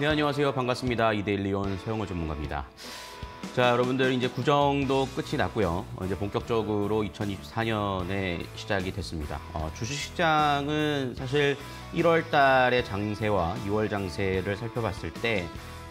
네, 안녕하세요. 반갑습니다. 이데일리온 서영호 전문가입니다. 자, 여러분들 이제 구정도 끝이 났고요. 어, 이제 본격적으로 2024년에 시작이 됐습니다. 어, 주식시장은 사실 1월 달의 장세와 2월 장세를 살펴봤을 때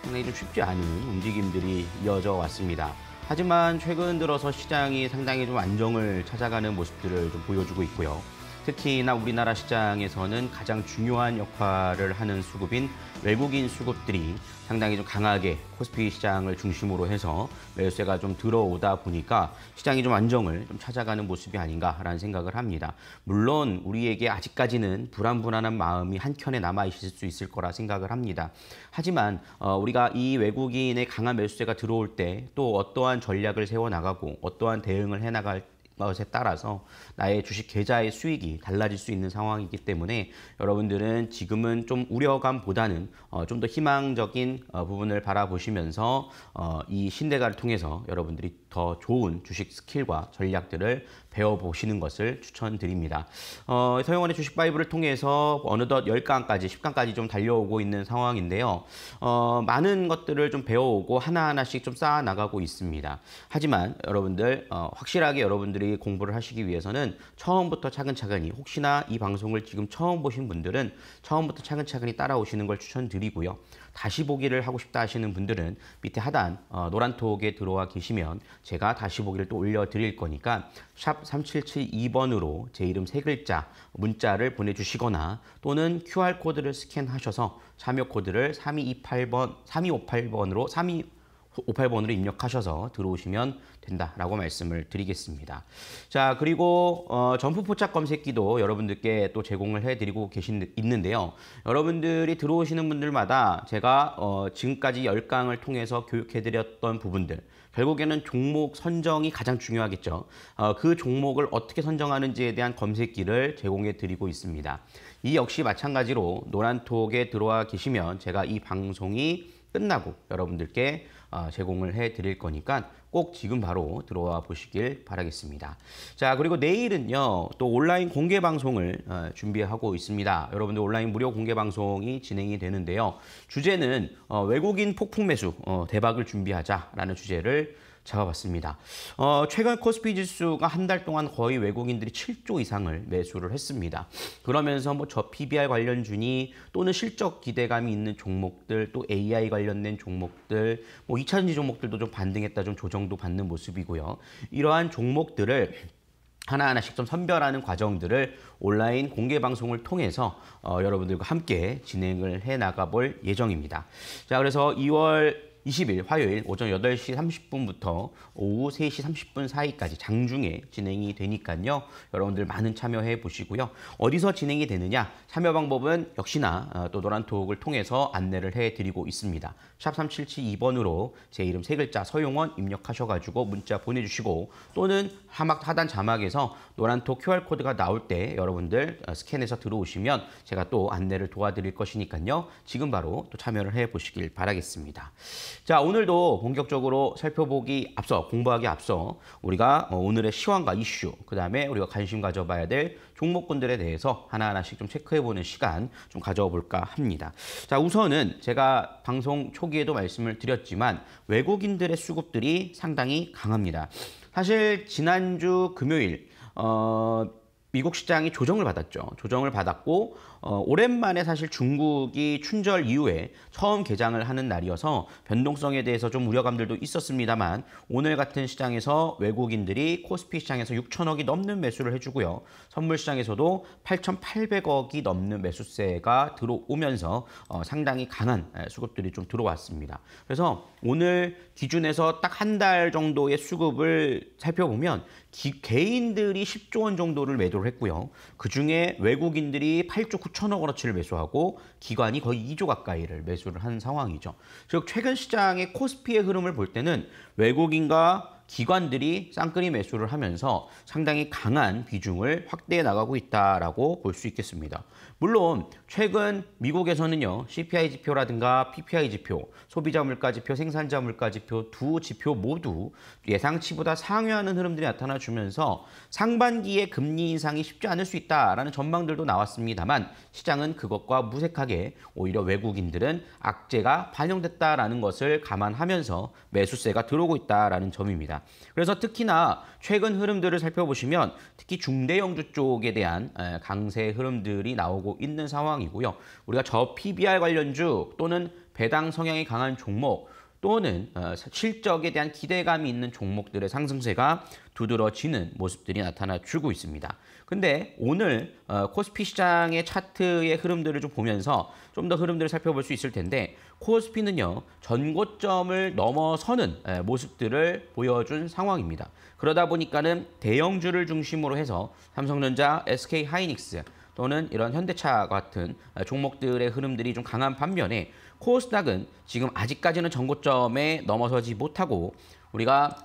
상당히 좀 쉽지 않은 움직임들이 이어져 왔습니다. 하지만 최근 들어서 시장이 상당히 좀 안정을 찾아가는 모습들을 좀 보여주고 있고요. 특히나 우리나라 시장에서는 가장 중요한 역할을 하는 수급인 외국인 수급들이 상당히 좀 강하게 코스피 시장을 중심으로 해서 매수세가 좀 들어오다 보니까 시장이 좀 안정을 좀 찾아가는 모습이 아닌가라는 생각을 합니다. 물론 우리에게 아직까지는 불안불안한 마음이 한켠에 남아 있을 수 있을 거라 생각을 합니다. 하지만 어, 우리가 이 외국인의 강한 매수세가 들어올 때 또 어떠한 전략을 세워 나가고 어떠한 대응을 해 나갈 것에 따라서 나의 주식 계좌의 수익이 달라질 수 있는 상황이기 때문에 여러분들은 지금은 좀 우려감보다는 어, 좀더 희망적인 어, 부분을 바라보시면서 어, 이 신대가를 통해서 여러분들이 더 좋은 주식 스킬과 전략들을 배워보시는 것을 추천드립니다. 어, 서영원의 주식바이브를 통해서 어느덧 10강까지, 10강까지 좀 달려오고 있는 상황인데요. 어, 많은 것들을 좀 배워오고 하나하나씩 좀 쌓아나가고 있습니다. 하지만 여러분들, 어, 확실하게 여러분들이 공부를 하시기 위해서는 처음부터 차근차근히, 혹시나 이 방송을 지금 처음 보신 분들은 처음부터 차근차근히 따라오시는 걸 추천드리고요. 다시 보기를 하고 싶다 하시는 분들은 밑에 하단 어, 노란톡에 들어와 계시면 제가 다시 보기를 또 올려드릴 거니까 샵 3772번으로 제 이름 세 글자 문자를 보내주시거나 또는 QR코드를 스캔하셔서 참여 코드를 3228번, 3258번으로 3258번으로 입력하셔서 들어오시면 된다라고 말씀을 드리겠습니다. 자 그리고 어, 점프 포착 검색기도 여러분들께 또 제공을 해드리고 계신 있는데요. 여러분들이 들어오시는 분들마다 제가 어, 지금까지 열강을 통해서 교육해드렸던 부분들 결국에는 종목 선정이 가장 중요하겠죠. 어, 그 종목을 어떻게 선정하는지에 대한 검색기를 제공해 드리고 있습니다. 이 역시 마찬가지로 노란톡에 들어와 계시면 제가 이 방송이 끝나고 여러분들께 어, 제공을 해 드릴 거니까 꼭 지금 바로 들어와 보시길 바라겠습니다. 자, 그리고 내일은요, 또 온라인 공개 방송을 어, 준비하고 있습니다. 여러분들 온라인 무료 공개 방송이 진행이 되는데요. 주제는 어, 외국인 폭풍 매수 어, 대박을 준비하자라는 주제를 잡아봤습니다. 어, 최근 코스피 지수가 한 달 동안 거의 외국인들이 7조 이상을 매수를 했습니다. 그러면서 뭐 저 PBR 관련 주니 또는 실적 기대감이 있는 종목들 또 AI 관련된 종목들 뭐 2차전지 종목들도 좀 반등했다 좀 조정도 받는 모습이고요. 이러한 종목들을 하나하나씩 좀 선별하는 과정들을 온라인 공개 방송을 통해서 어, 여러분들과 함께 진행을 해 나가볼 예정입니다. 자, 그래서 2월 20일 화요일 오전 8시 30분부터 오후 3시 30분 사이까지 장중에 진행이 되니까요. 여러분들 많은 참여해 보시고요. 어디서 진행이 되느냐? 참여 방법은 역시나 어, 또 노란톡을 통해서 안내를 해드리고 있습니다. 샵 3772번으로 제 이름 세 글자 서용원 입력하셔가지고 문자 보내주시고 또는 하막 하단 자막에서 노란톡 QR코드가 나올 때 여러분들 어, 스캔해서 들어오시면 제가 또 안내를 도와드릴 것이니까요. 지금 바로 또 참여를 해보시길 바라겠습니다. 자, 오늘도 본격적으로 살펴보기 앞서, 공부하기 앞서 우리가 어, 오늘의 시황과 이슈, 그 다음에 우리가 관심 가져봐야 될 종목군들에 대해서 하나하나씩 좀 체크해보는 시간 좀 가져볼까 합니다. 자, 우선은 제가 방송 초기에도 말씀을 드렸지만 외국인들의 수급들이 상당히 강합니다. 사실 지난주 금요일, 어, 미국 시장이 조정을 받았죠. 조정을 받았고 어, 오랜만에 사실 중국이 춘절 이후에 처음 개장을 하는 날이어서 변동성에 대해서 좀 우려감들도 있었습니다만 오늘 같은 시장에서 외국인들이 코스피 시장에서 6천억이 넘는 매수를 해주고요. 선물 시장에서도 8,800억이 넘는 매수세가 들어오면서 어, 상당히 강한 수급들이 좀 들어왔습니다. 그래서 오늘 기준에서 딱 한 달 정도의 수급을 살펴보면 기, 개인들이 10조 원 정도를 매도를 했고요. 그중에 외국인들이 8조 9천억 원어치를 매수하고 기관이 거의 2조 가까이를 매수를 한 상황이죠. 즉 최근 시장의 코스피의 흐름을 볼 때는 외국인과 기관들이 쌍끌이 매수를 하면서 상당히 강한 비중을 확대해 나가고 있다라고 볼 수 있겠습니다. 물론 최근 미국에서는요 CPI 지표라든가 PPI 지표, 소비자 물가 지표, 생산자 물가 지표 두 지표 모두 예상치보다 상회하는 흐름들이 나타나 주면서 상반기에 금리 인상이 쉽지 않을 수 있다라는 전망들도 나왔습니다만 시장은 그것과 무색하게 오히려 외국인들은 악재가 반영됐다라는 것을 감안하면서 매수세가 들어오고 있다라는 점입니다. 있니다 그래서 특히나 최근 흐름들을 살펴보시면 특히 중대 영주 쪽에 대한 강세 흐름들이 나오고 있는 상황이고요. 우리가 저 PBR 관련주 또는 배당 성향이 강한 종목 또는 어, 실적에 대한 기대감이 있는 종목들의 상승세가 두드러지는 모습들이 나타나 주고 있습니다. 근데 오늘 어, 코스피 시장의 차트의 흐름들을 좀 보면서 좀 더 흐름들을 살펴볼 수 있을 텐데 코스피는요 전고점을 넘어서는 에, 예, 모습들을 보여준 상황입니다. 그러다 보니까는 대형주를 중심으로 해서 삼성전자, SK 하이닉스 또는 이런 현대차 같은 어, 종목들의 흐름들이 좀 강한 반면에 코스닥은 지금 아직까지는 전고점에 넘어서지 못하고 우리가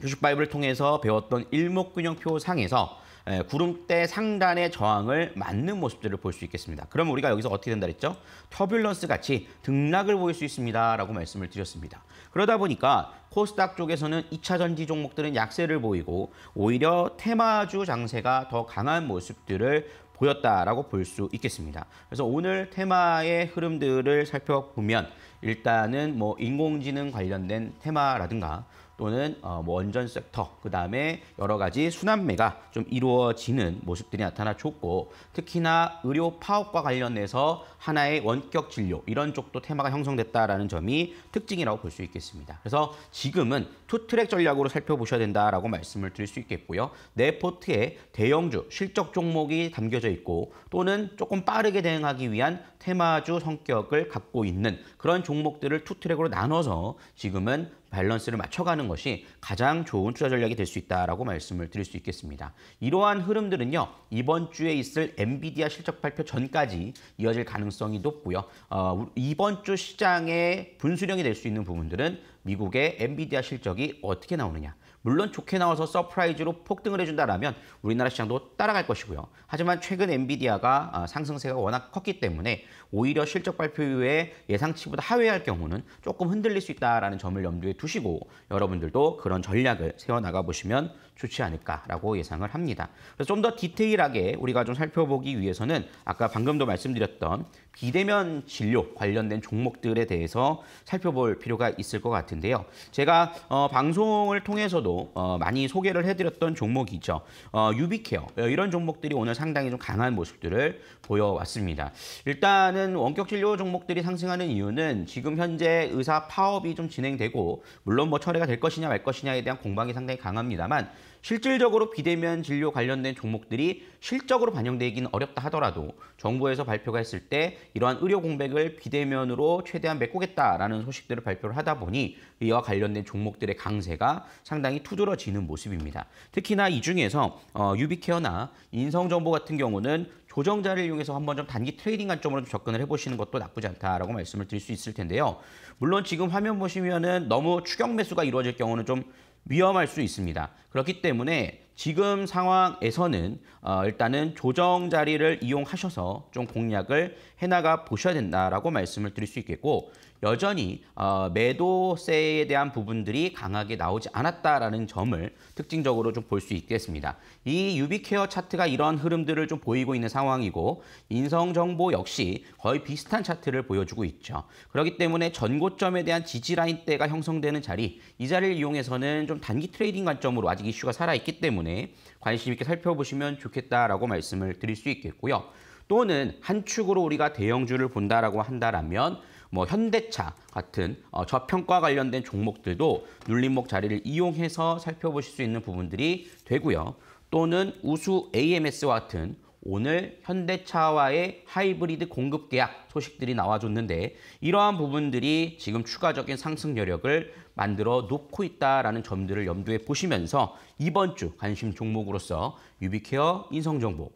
주식바이브를 통해서 배웠던 일목균형표 상에서 예, 구름대 상단의 저항을 맞는 모습들을 볼 수 있겠습니다. 그럼 우리가 여기서 어떻게 된다 그랬죠? 터뷸런스 같이 등락을 보일 수 있습니다라고 말씀을 드렸습니다. 그러다 보니까 코스닥 쪽에서는 2차 전지 종목들은 약세를 보이고 오히려 테마주 장세가 더 강한 모습들을 보였다라고 볼 수 있겠습니다. 그래서 오늘 테마의 흐름들을 살펴보면 일단은 뭐 인공지능 관련된 테마라든가 또는 어, 뭐 원전 섹터, 그 다음에 여러 가지 순환매가 좀 이루어지는 모습들이 나타나줬고 특히나 의료 파업과 관련해서 하나의 원격 진료 이런 쪽도 테마가 형성됐다라는 점이 특징이라고 볼 수 있겠습니다. 그래서 지금은 투트랙 전략으로 살펴보셔야 된다라고 말씀을 드릴 수 있겠고요. 내 포트에 대형주 실적 종목이 담겨져 있고 또는 조금 빠르게 대응하기 위한 테마주 성격을 갖고 있는 그런 종목들을 투 트랙으로 나눠서 지금은 밸런스를 맞춰가는 것이 가장 좋은 투자 전략이 될 수 있다라고 말씀을 드릴 수 있겠습니다. 이러한 흐름들은요 이번 주에 있을 엔비디아 실적 발표 전까지 이어질 가능성이 높고요. 어, 이번 주 시장의 분수령이 될 수 있는 부분들은 미국의 엔비디아 실적이 어떻게 나오느냐, 물론 좋게 나와서 서프라이즈로 폭등을 해준다라면 우리나라 시장도 따라갈 것이고요. 하지만 최근 엔비디아가 아, 상승세가 워낙 컸기 때문에 오히려 실적 발표 이후에 예상치보다 하회할 경우는 조금 흔들릴 수 있다라는 점을 염두에 두시고 여러분들도 그런 전략을 세워나가 보시면 좋지 않을까라고 예상을 합니다. 그래서 좀 더 디테일하게 우리가 좀 살펴보기 위해서는 아까 방금도 말씀드렸던 비대면 진료 관련된 종목들에 대해서 살펴볼 필요가 있을 것 같은데요. 제가 어, 방송을 통해서도 어, 많이 소개를 해드렸던 종목이죠. 어, 유비케어 어, 이런 종목들이 오늘 상당히 좀 강한 모습들을 보여왔습니다. 일단은 원격 진료 종목들이 상승하는 이유는 지금 현재 의사 파업이 좀 진행되고 물론 뭐 철회가 될 것이냐 말 것이냐에 대한 공방이 상당히 강합니다만 실질적으로 비대면 진료 관련된 종목들이 실적으로 반영되기는 어렵다 하더라도 정부에서 발표가 했을 때 이러한 의료 공백을 비대면으로 최대한 메꾸겠다라는 소식들을 발표를 하다 보니 이와 관련된 종목들의 강세가 상당히 투들어지는 모습입니다. 특히나 이 중에서 어, 유비케어나 인성정보 같은 경우는 조정자를 이용해서 한번 좀 단기 트레이딩 관점으로 좀 접근을 해보시는 것도 나쁘지 않다라고 말씀을 드릴 수 있을 텐데요. 물론 지금 화면 보시면은 너무 추격 매수가 이루어질 경우는 좀 위험할 수 있습니다. 그렇기 때문에 지금 상황에서는 어, 일단은 조정 자리를 이용하셔서 좀 공략을 해나가 보셔야 된다라고 말씀을 드릴 수 있겠고 여전히 어, 매도세에 대한 부분들이 강하게 나오지 않았다라는 점을 특징적으로 좀 볼 수 있겠습니다. 이 유비케어 차트가 이런 흐름들을 좀 보이고 있는 상황이고 인성정보 역시 거의 비슷한 차트를 보여주고 있죠. 그렇기 때문에 전고점에 대한 지지라인 대가 형성되는 자리 이 자리를 이용해서는 좀 단기 트레이딩 관점으로 아직 아직 이슈가 살아있기 때문에 관심 있게 살펴보시면 좋겠다라고 말씀을 드릴 수 있겠고요. 또는 한 축으로 우리가 대형주를 본다라고 한다라면 뭐 현대차 같은 어, 저평가 관련된 종목들도 눌림목 자리를 이용해서 살펴보실 수 있는 부분들이 되고요. 또는 우수 AMS와 같은 오늘 현대차와의 하이브리드 공급 계약 소식들이 나와줬는데 이러한 부분들이 지금 추가적인 상승 여력을 만들어 놓고 있다라는 점들을 염두에 보시면서 이번 주 관심 종목으로서 유비케어 인성정보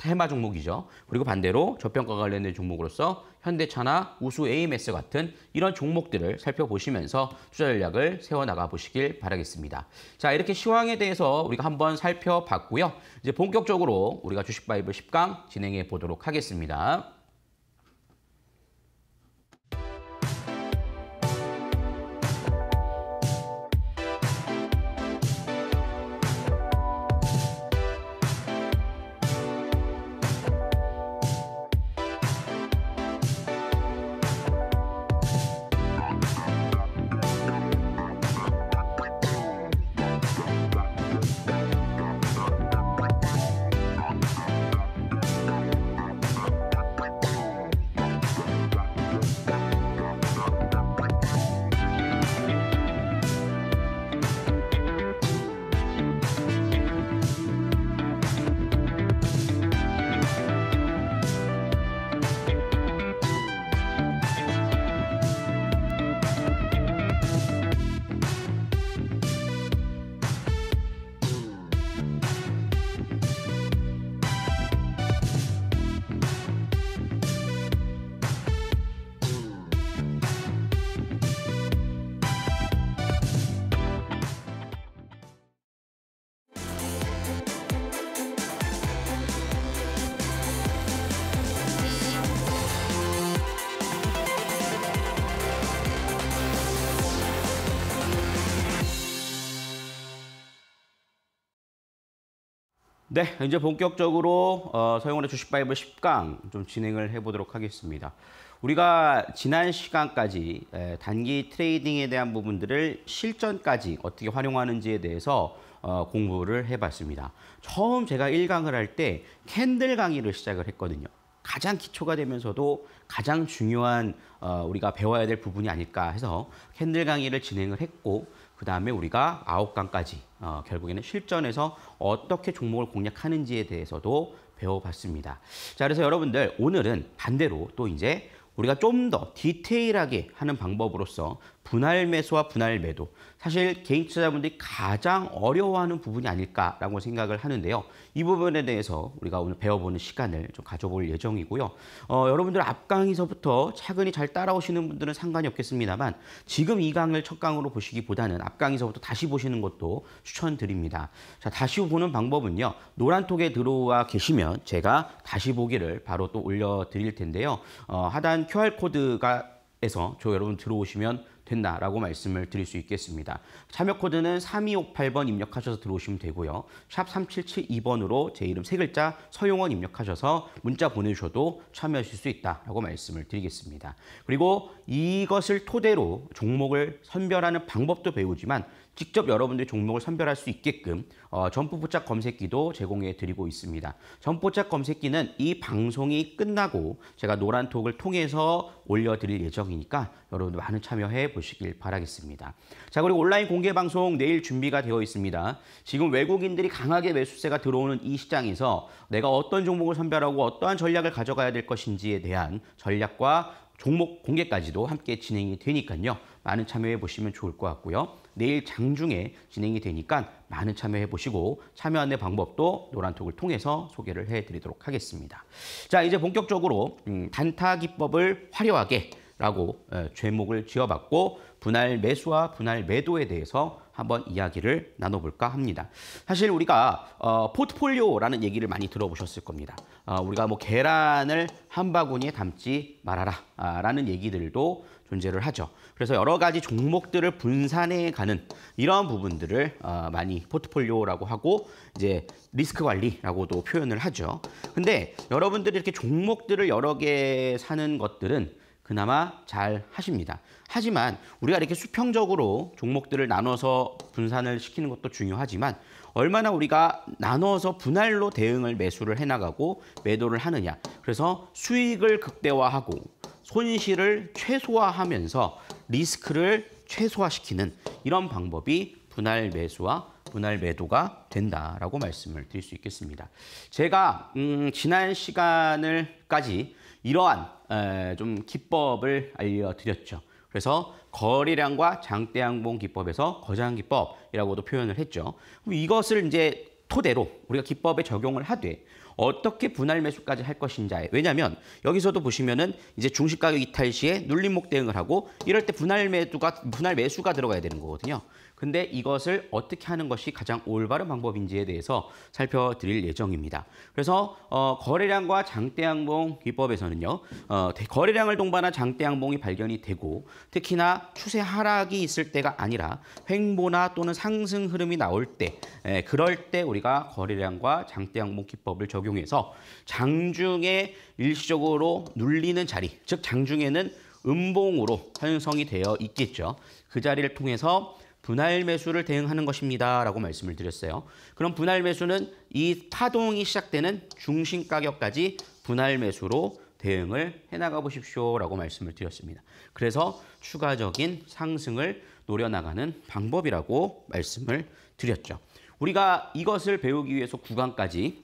테마 종목이죠. 그리고 반대로 저평가 관련된 종목으로서 현대차나 우수 AMS 같은 이런 종목들을 살펴보시면서 투자 전략을 세워나가 보시길 바라겠습니다. 자 이렇게 시황에 대해서 우리가 한번 살펴봤고요. 이제 본격적으로 우리가 주식바이블 10강 진행해 보도록 하겠습니다. 네, 이제 본격적으로 어, 서영원의 주식바이블 10강 좀 진행을 해보도록 하겠습니다. 우리가 지난 시간까지 에, 단기 트레이딩에 대한 부분들을 실전까지 어떻게 활용하는지에 대해서 어, 공부를 해봤습니다. 처음 제가 1강을 할 때 캔들 강의를 시작을 했거든요. 가장 기초가 되면서도 가장 중요한 어, 우리가 배워야 될 부분이 아닐까 해서 캔들 강의를 진행을 했고 그 다음에 우리가 9강까지 어, 결국에는 실전에서 어떻게 종목을 공략하는지에 대해서도 배워봤습니다. 자, 그래서 여러분들 오늘은 반대로 또 이제 우리가 좀 더 디테일하게 하는 방법으로서 분할 매수와 분할 매도. 사실 개인 투자자분들이 가장 어려워하는 부분이 아닐까라고 생각을 하는데요. 이 부분에 대해서 우리가 오늘 배워보는 시간을 좀 가져볼 예정이고요. 어, 여러분들 앞 강에서부터 차근히 잘 따라오시는 분들은 상관이 없겠습니다만 지금 이 강을 첫 강으로 보시기보다는 앞 강에서부터 다시 보시는 것도 추천드립니다. 자, 다시 보는 방법은요. 노란톡에 들어와 계시면 제가 다시 보기를 바로 또 올려드릴 텐데요. 어, 하단 QR코드가 에서 저 여러분 들어오시면 된다라고 말씀을 드릴 수 있겠습니다. 참여 코드는 3258번 입력하셔서 들어오시면 되고요. 샵 3772번으로 제 이름 세 글자 서용원 입력하셔서 문자 보내주셔도 참여하실 수 있다라고 말씀을 드리겠습니다. 그리고 이것을 토대로 종목을 선별하는 방법도 배우지만 직접 여러분들이 종목을 선별할 수 있게끔 어, 점프포착 검색기도 제공해 드리고 있습니다. 점포착 검색기는 이 방송이 끝나고 제가 노란톡을 통해서 올려드릴 예정이니까 여러분들 많은 참여해 보시길 바라겠습니다. 자 그리고 온라인 공개 방송 내일 준비가 되어 있습니다. 지금 외국인들이 강하게 매수세가 들어오는 이 시장에서 내가 어떤 종목을 선별하고 어떠한 전략을 가져가야 될 것인지에 대한 전략과 종목 공개까지도 함께 진행이 되니까요. 많은 참여해 보시면 좋을 것 같고요. 내일 장중에 진행이 되니까 많은 참여해 보시고 참여 안내 방법도 노란톡을 통해서 소개를 해드리도록 하겠습니다. 자 이제 본격적으로 음, 단타 기법을 화려하게 라고 죄목을 지어봤고 분할 매수와 분할 매도에 대해서 한번 이야기를 나눠볼까 합니다. 사실 우리가 어, 포트폴리오라는 얘기를 많이 들어보셨을 겁니다. 어, 우리가 뭐 계란을 한 바구니에 담지 말아라 아, 라는 얘기들도 존재를 하죠. 그래서 여러 가지 종목들을 분산해 가는 이런 부분들을 어, 많이 포트폴리오라고 하고 이제 리스크 관리라고도 표현을 하죠. 근데 여러분들이 이렇게 종목들을 여러 개 사는 것들은 그나마 잘 하십니다. 하지만 우리가 이렇게 수평적으로 종목들을 나눠서 분산을 시키는 것도 중요하지만 얼마나 우리가 나눠서 분할로 대응을 매수를 해나가고 매도를 하느냐. 그래서 수익을 극대화하고 손실을 최소화하면서 리스크를 최소화시키는 이런 방법이 분할 매수와 분할 매도가 된다라고 말씀을 드릴 수 있겠습니다. 제가 음, 지난 시간을까지 이러한 에, 좀 기법을 알려드렸죠. 그래서 거래량과 장대항봉 기법에서 거장 기법이라고도 표현을 했죠. 이것을 이제 토대로 우리가 기법에 적용을 하되 어떻게 분할 매수까지 할 것인지에 왜냐하면 여기서도 보시면은 이제 중식 가격 이탈 시에 눌림목 대응을 하고 이럴 때 분할 매도가 분할 매수가 들어가야 되는 거거든요. 근데 이것을 어떻게 하는 것이 가장 올바른 방법인지에 대해서 살펴드릴 예정입니다. 그래서 어, 거래량과 장대양봉 기법에서는요. 어, 거래량을 동반한 장대양봉이 발견이 되고 특히나 추세 하락이 있을 때가 아니라 횡보나 또는 상승 흐름이 나올 때 에, 예, 그럴 때 우리가 거래량과 장대양봉 기법을 적용해서 장중에 일시적으로 눌리는 자리 즉 장중에는 음봉으로 형성이 되어 있겠죠. 그 자리를 통해서 분할 매수를 대응하는 것입니다. 라고 말씀을 드렸어요. 그럼 분할 매수는 이 파동이 시작되는 중심 가격까지 분할 매수로 대응을 해나가 보십시오. 라고 말씀을 드렸습니다. 그래서 추가적인 상승을 노려나가는 방법이라고 말씀을 드렸죠. 우리가 이것을 배우기 위해서 구간까지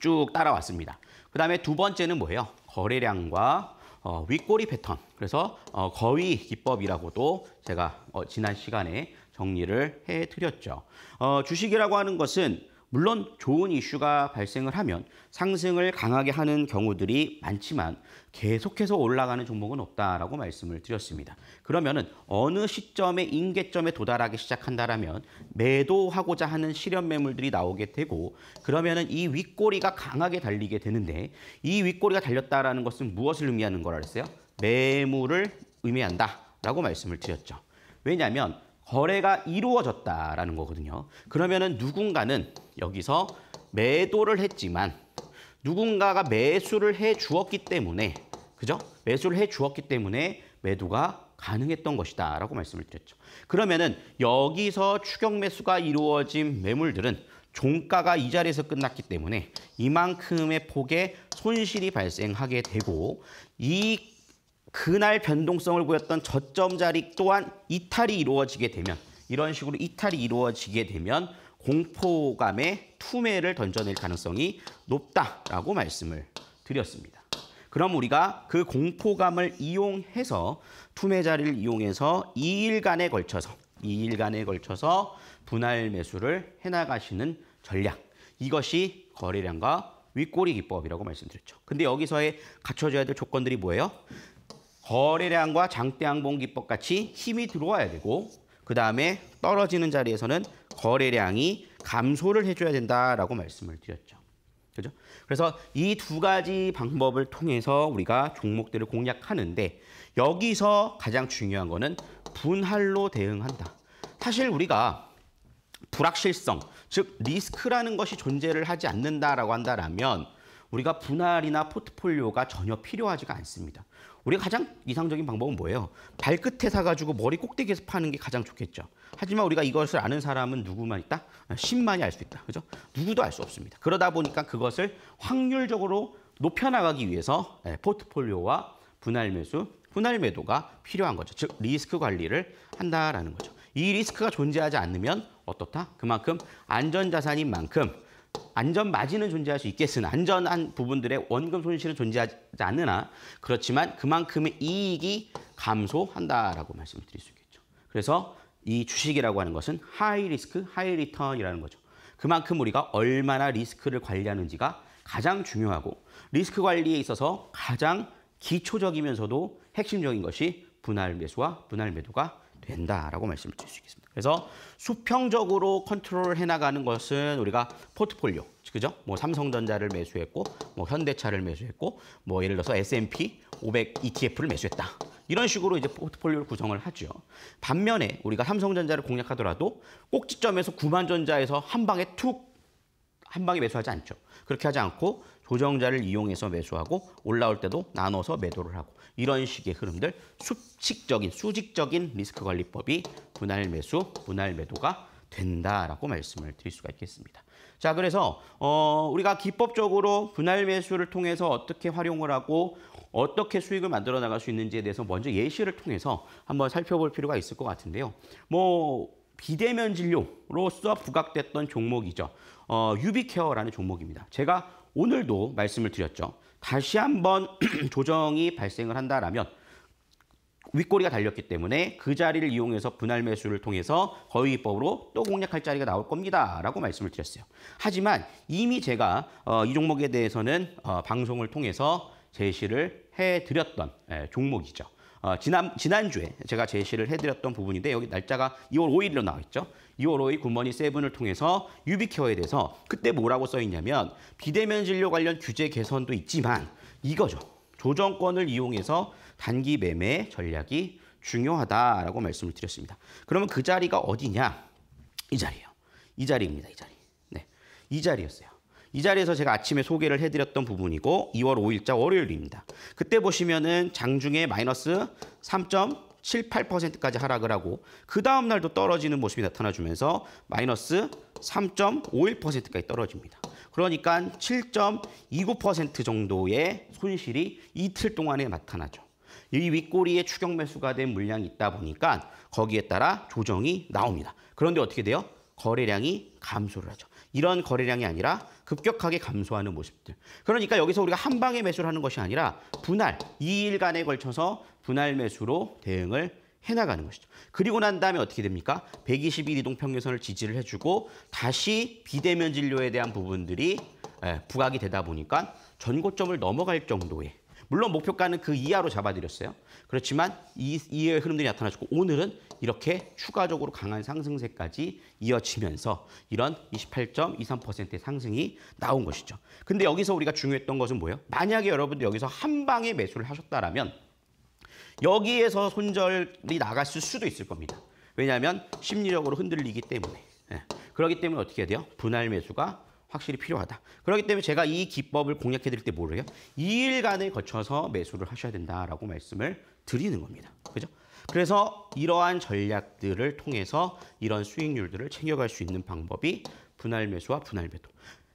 쭉 따라왔습니다. 그 다음에 두 번째는 뭐예요? 거래량과 어, 윗꼬리 패턴, 그래서 어, 거위 기법이라고도 제가 어, 지난 시간에 정리를 해드렸죠. 어, 주식이라고 하는 것은 물론 좋은 이슈가 발생을 하면 상승을 강하게 하는 경우들이 많지만 계속해서 올라가는 종목은 없다라고 말씀을 드렸습니다. 그러면 어느 시점에 인계점에 도달하기 시작한다라 매도하고자 하는 실현 매물들이 나오게 되고 그러면이 윗꼬리가 강하게 달리게 되는데 이 윗꼬리가 달렸다라 것은 무엇을 의미하는 거라 그어요 매물을 의미한다라고 말씀을 드렸죠. 왜냐하면 거래가 이루어졌다라는 거거든요. 그러면은 누군가는 여기서 매도를 했지만 누군가가 매수를 해 주었기 때문에 그죠? 매수를 해 주었기 때문에 매도가 가능했던 것이다 라고 말씀을 드렸죠. 그러면은 여기서 추격 매수가 이루어진 매물들은 종가가 이 자리에서 끝났기 때문에 이만큼의 폭의 손실이 발생하게 되고 이 그날 변동성을 보였던 저점 자리 또한 이탈이 이루어지게 되면 이런 식으로 이탈이 이루어지게 되면 공포감의 투매를 던져낼 가능성이 높다라고 말씀을 드렸습니다. 그럼 우리가 그 공포감을 이용해서 투매 자리를 이용해서 2일간에 걸쳐서 2일간에 걸쳐서 분할 매수를 해나가시는 전략 이것이 거래량과 윗꼬리 기법이라고 말씀드렸죠. 근데 여기서의 갖춰져야될 조건들이 뭐예요? 거래량과 장대항봉 기법 같이 힘이 들어와야 되고 그 다음에 떨어지는 자리에서는 거래량이 감소를 해줘야 된다라고 말씀을 드렸죠. 그죠? 그래서 이 두 가지 방법을 통해서 우리가 종목들을 공략하는데 여기서 가장 중요한 거는 분할로 대응한다. 사실 우리가 불확실성, 즉 리스크라는 것이 존재를 하지 않는다라고 한다라면 우리가 분할이나 포트폴리오가 전혀 필요하지가 않습니다. 우리가 가장 이상적인 방법은 뭐예요? 발끝에 사가지고 머리 꼭대기에서 파는 게 가장 좋겠죠. 하지만 우리가 이것을 아는 사람은 누구만 있다? 신만이 알 수 있다. 그죠? 누구도 알 수 없습니다. 그러다 보니까 그것을 확률적으로 높여나가기 위해서 예, 포트폴리오와 분할 매수, 분할 매도가 필요한 거죠. 즉, 리스크 관리를 한다라는 거죠. 이 리스크가 존재하지 않으면 어떻다? 그만큼 안전자산인 만큼 안전 마진은 존재할 수 있겠으나 안전한 부분들의 원금 손실은 존재하지 않으나 그렇지만 그만큼의 이익이 감소한다라고 말씀드릴 수 있겠죠. 그래서 이 주식이라고 하는 것은 하이 리스크, 하이 리턴이라는 거죠. 그만큼 우리가 얼마나 리스크를 관리하는지가 가장 중요하고 리스크 관리에 있어서 가장 기초적이면서도 핵심적인 것이 분할 매수와 분할 매도가 된다라고 말씀을 드릴 수 있겠습니다. 그래서 수평적으로 컨트롤 해나가는 것은 우리가 포트폴리오, 그죠? 뭐 삼성전자를 매수했고, 뭐 현대차를 매수했고, 뭐 예를 들어서 S&P 500 ETF를 매수했다. 이런 식으로 이제 포트폴리오를 구성을 하죠. 반면에 우리가 삼성전자를 공략하더라도 꼭지점에서 구만전자에서 한 방에 툭한 방에 매수하지 않죠. 그렇게 하지 않고 조정자를 이용해서 매수하고 올라올 때도 나눠서 매도를 하고 이런 식의 흐름들 수칙적인 수직적인 리스크 관리법이 분할 매수, 분할 매도가 된다라고 말씀을 드릴 수가 있겠습니다. 자, 그래서 어, 우리가 기법적으로 분할 매수를 통해서 어떻게 활용을 하고 어떻게 수익을 만들어 나갈 수 있는지에 대해서 먼저 예시를 통해서 한번 살펴볼 필요가 있을 것 같은데요. 뭐 비대면 진료로서 부각됐던 종목이죠. 어, 유비케어라는 종목입니다. 제가 오늘도 말씀을 드렸죠. 다시 한번 조정이 발생을 한다라면 윗꼬리가 달렸기 때문에 그 자리를 이용해서 분할 매수를 통해서 거위법으로 또 공략할 자리가 나올 겁니다. 라고 말씀을 드렸어요. 하지만 이미 제가 어, 이 종목에 대해서는 어, 방송을 통해서 제시를 해드렸던 에, 예, 종목이죠. 어, 지난 지난주에 제가 제시를 해드렸던 부분인데 여기 날짜가 2월 5일로 나와 있죠. 2월 5일 굿모닝 세븐을 통해서 유비케어에 대해서 그때 뭐라고 써 있냐면 비대면 진료 관련 규제 개선도 있지만 이거죠. 조정권을 이용해서 단기 매매 전략이 중요하다라고 말씀을 드렸습니다. 그러면 그 자리가 어디냐? 이 자리예요. 이 자리입니다. 이 자리. 네. 이 자리였어요. 이 자리에서 제가 아침에 소개를 해드렸던 부분이고 2월 5일자 월요일입니다. 그때 보시면은 장중에 마이너스 3.78%까지 하락을 하고 그 다음 날도 떨어지는 모습이 나타나주면서 마이너스 3.51%까지 떨어집니다. 그러니까 7.29% 정도의 손실이 이틀 동안에 나타나죠. 이 윗꼬리에 추격 매수가 된 물량이 있다 보니까 거기에 따라 조정이 나옵니다. 그런데 어떻게 돼요? 거래량이 감소를 하죠. 이런 거래량이 아니라 급격하게 감소하는 모습들. 그러니까 여기서 우리가 한 방에 매수를 하는 것이 아니라 분할, 2일간에 걸쳐서 분할 매수로 대응을 해나가는 것이죠. 그리고 난 다음에 어떻게 됩니까? 121 이동평균선을 지지를 해주고 다시 비대면 진료에 대한 부분들이 예, 부각이 되다 보니까 전고점을 넘어갈 정도의 물론 목표가는 그 이하로 잡아드렸어요. 그렇지만 이, 이의 흐름들이 나타나고 오늘은 이렇게 추가적으로 강한 상승세까지 이어지면서 이런 28.23%의 상승이 나온 것이죠. 근데 여기서 우리가 중요했던 것은 뭐예요? 만약에 여러분들 여기서 한 방에 매수를 하셨다라면 여기에서 손절이 나갔을 수도 있을 겁니다. 왜냐하면 심리적으로 흔들리기 때문에. 예. 그렇기 때문에 어떻게 해야 돼요? 분할 매수가 확실히 필요하다. 그렇기 때문에 제가 이 기법을 공략해 드릴 때 뭐를 해요? 2일간에 거쳐서 매수를 하셔야 된다라고 말씀을 드리는 겁니다. 그죠? 그래서 이러한 전략들을 통해서 이런 수익률들을 챙겨갈 수 있는 방법이 분할 매수와 분할 매도.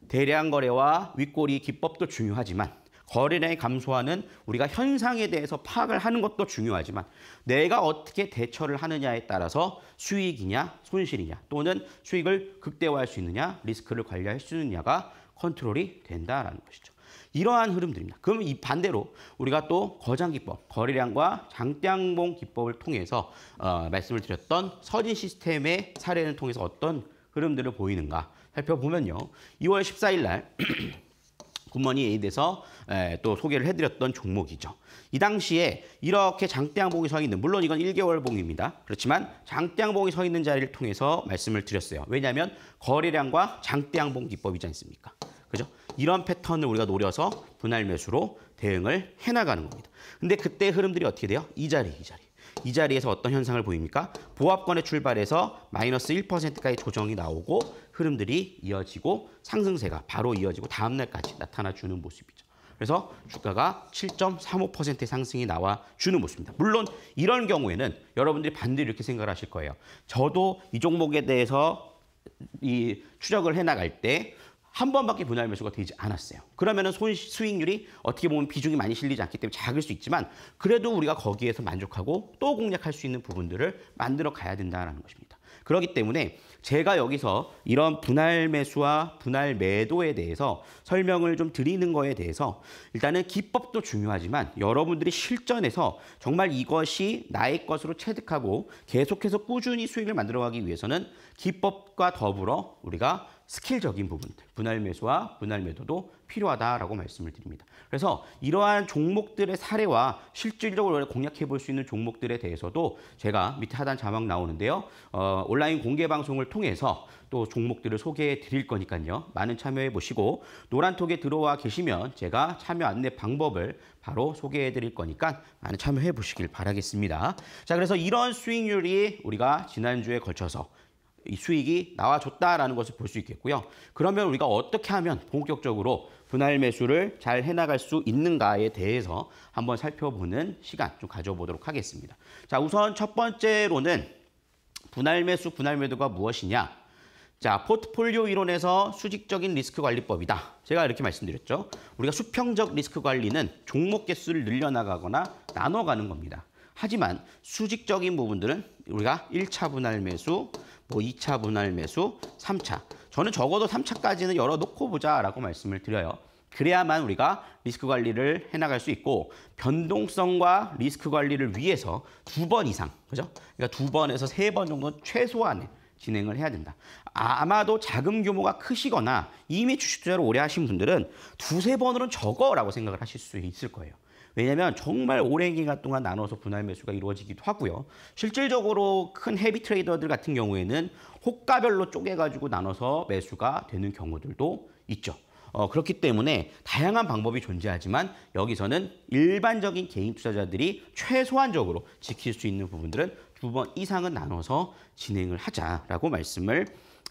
대량 거래와 윗꼬리 기법도 중요하지만 거래량이 감소하는 우리가 현상에 대해서 파악을 하는 것도 중요하지만 내가 어떻게 대처를 하느냐에 따라서 수익이냐 손실이냐 또는 수익을 극대화할 수 있느냐 리스크를 관리할 수 있느냐가 컨트롤이 된다라는 것이죠. 이러한 흐름들입니다. 그러면 이 반대로 우리가 또 거장 기법, 거래량과 장대봉 기법을 통해서 어, 말씀을 드렸던 서진 시스템의 사례를 통해서 어떤 흐름들을 보이는가 살펴보면요. 2월 14일 날 굿머니 에이드서또 소개를 해드렸던 종목이죠. 이 당시에 이렇게 장대봉이서 있는, 물론 이건 1개월 봉입니다. 그렇지만 장대봉이서 있는 자리를 통해서 말씀을 드렸어요. 왜냐하면 거래량과 장대봉 기법이지 않습니까? 그죠? 이런 패턴을 우리가 노려서 분할 매수로 대응을 해나가는 겁니다. 근데 그때 흐름들이 어떻게 돼요? 이 자리, 이 자리. 이 자리에서 어떤 현상을 보입니까? 보합권의 출발에서 마이너스 1%까지 조정이 나오고 흐름들이 이어지고 상승세가 바로 이어지고 다음날까지 나타나주는 모습이죠. 그래서 주가가 7.35%의 상승이 나와 주는 모습입니다. 물론 이런 경우에는 여러분들이 반대로 이렇게 생각을 하실 거예요. 저도 이 종목에 대해서 이 추적을 해나갈 때한 번밖에 분할 매수가 되지 않았어요. 그러면 손 수익률이 어떻게 보면 비중이 많이 실리지 않기 때문에 작을 수 있지만 그래도 우리가 거기에서 만족하고 또 공략할 수 있는 부분들을 만들어 가야 된다는 것입니다. 그렇기 때문에 제가 여기서 이런 분할 매수와 분할 매도에 대해서 설명을 좀 드리는 거에 대해서 일단은 기법도 중요하지만 여러분들이 실전에서 정말 이것이 나의 것으로 체득하고 계속해서 꾸준히 수익을 만들어가기 위해서는 기법과 더불어 우리가 스킬적인 부분 분할 매수와 분할 매도도 필요하다라고 말씀을 드립니다. 그래서 이러한 종목들의 사례와 실질적으로 공략해 볼 수 있는 종목들에 대해서도 제가 밑에 하단 자막 나오는데요. 어, 온라인 공개 방송을 통해서 또 종목들을 소개해 드릴 거니까요. 많은 참여해 보시고 노란톡에 들어와 계시면 제가 참여 안내 방법을 바로 소개해 드릴 거니까 많은 참여해 보시길 바라겠습니다. 자, 그래서 이런 수익률이 우리가 지난주에 걸쳐서 수익이 나와줬다라는 것을 볼 수 있겠고요. 그러면 우리가 어떻게 하면 본격적으로 분할 매수를 잘 해나갈 수 있는가에 대해서 한번 살펴보는 시간 좀 가져보도록 하겠습니다. 자, 우선 첫 번째로는 분할 매수, 분할 매도가 무엇이냐? 자, 포트폴리오 이론에서 수직적인 리스크 관리법이다. 제가 이렇게 말씀드렸죠. 우리가 수평적 리스크 관리는 종목 개수를 늘려나가거나 나눠가는 겁니다. 하지만 수직적인 부분들은 우리가 1차 분할 매수, 뭐 2차 분할 매수, 3차. 저는 적어도 3차까지는 열어놓고 보자라고 말씀을 드려요. 그래야만 우리가 리스크 관리를 해나갈 수 있고 변동성과 리스크 관리를 위해서 두 번 이상, 그죠? 그러니까 두 번에서 세 번 정도 최소한의 진행을 해야 된다. 아, 아마도 자금 규모가 크시거나 이미 주식 투자를 오래 하신 분들은 두세 번으로는 적어라고 생각을 하실 수 있을 거예요. 왜냐하면 정말 오랜 기간 동안 나눠서 분할 매수가 이루어지기도 하고요. 실질적으로 큰 헤비 트레이더들 같은 경우에는 호가별로 쪼개가지고 나눠서 매수가 되는 경우들도 있죠. 어, 그렇기 때문에 다양한 방법이 존재하지만 여기서는 일반적인 개인 투자자들이 최소한적으로 지킬 수 있는 부분들은 두 번 이상은 나눠서 진행을 하자라고 말씀을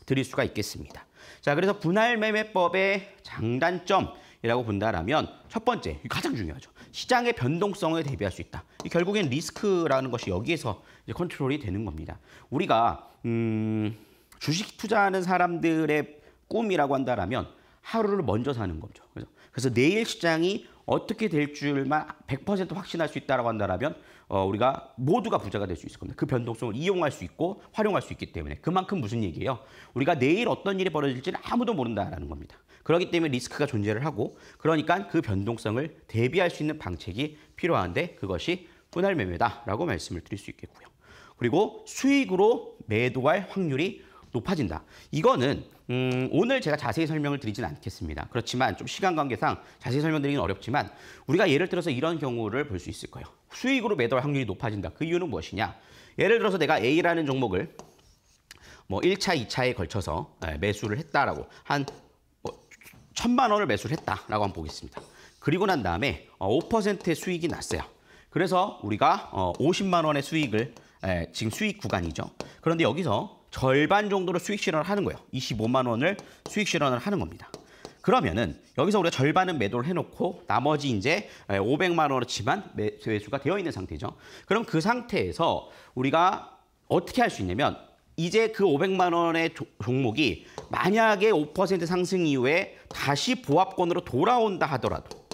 드릴 수가 있겠습니다. 자, 그래서 분할 매매법의 장단점이라고 본다라면 첫 번째, 가장 중요하죠. 시장의 변동성에 대비할 수 있다. 결국엔 리스크라는 것이 여기에서 컨트롤이 되는 겁니다. 우리가 음, 주식 투자하는 사람들의 꿈이라고 한다면 하루를 먼저 사는 거죠. 그래서, 그래서 내일 시장이 어떻게 될 줄만 100% 확신할 수 있다고 한다면 어, 우리가 모두가 부자가 될 수 있을 겁니다. 그 변동성을 이용할 수 있고 활용할 수 있기 때문에 그만큼 무슨 얘기예요? 우리가 내일 어떤 일이 벌어질지는 아무도 모른다라는 겁니다. 그렇기 때문에 리스크가 존재를 하고 그러니까 그 변동성을 대비할 수 있는 방책이 필요한데 그것이 분할 매매다라고 말씀을 드릴 수 있겠고요. 그리고 수익으로 매도할 확률이 높아진다. 이거는 음, 오늘 제가 자세히 설명을 드리진 않겠습니다. 그렇지만 좀 시간 관계상 자세히 설명드리긴 어렵지만 우리가 예를 들어서 이런 경우를 볼 수 있을 거예요. 수익으로 매도할 확률이 높아진다. 그 이유는 무엇이냐? 예를 들어서 내가 A라는 종목을 뭐 1차, 2차에 걸쳐서 예, 매수를 했다라고 한 뭐 천만 원을 매수를 했다라고 한번 보겠습니다. 그리고 난 다음에 5%의 어, 수익이 났어요. 그래서 우리가 50만 어, 원의 수익을 예, 지금 수익 구간이죠. 그런데 여기서 절반 정도로 수익 실현을 하는 거예요. 25만 원을 수익 실현을 하는 겁니다. 그러면은 여기서 우리가 절반은 매도를 해놓고 나머지 이제 500만 원어치만 매수가 되어 있는 상태죠. 그럼 그 상태에서 우리가 어떻게 할 수 있냐면 이제 그 500만 원의 종목이 만약에 5% 상승 이후에 다시 보합권으로 돌아온다 하더라도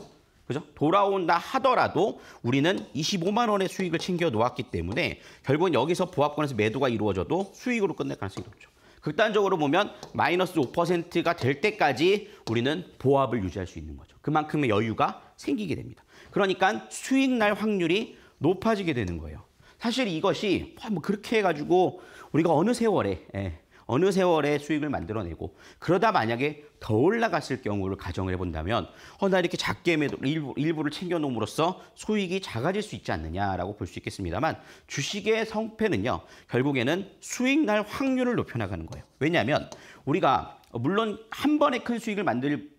그죠? 돌아온다 하더라도 우리는 25만 원의 수익을 챙겨 놓았기 때문에 결국은 여기서 보합권에서 매도가 이루어져도 수익으로 끝낼 가능성이 높죠. 극단적으로 보면 마이너스 5%가 될 때까지 우리는 보합을 유지할 수 있는 거죠. 그만큼의 여유가 생기게 됩니다. 그러니까 수익 날 확률이 높아지게 되는 거예요. 사실 이것이 뭐 그렇게 해가지고 우리가 어느 세월에 예, 어느 세월에 수익을 만들어내고 그러다 만약에 더 올라갔을 경우를 가정해 을 본다면 어, 나 이렇게 작게 매도 일부, 일부를 챙겨 놓음으로써 소익이 작아질 수 있지 않느냐라고 볼 수 있겠습니다만 주식의 성패는요 결국에는 수익 날 확률을 높여나가는 거예요. 왜냐하면 우리가 물론 한 번에 큰 수익을 만들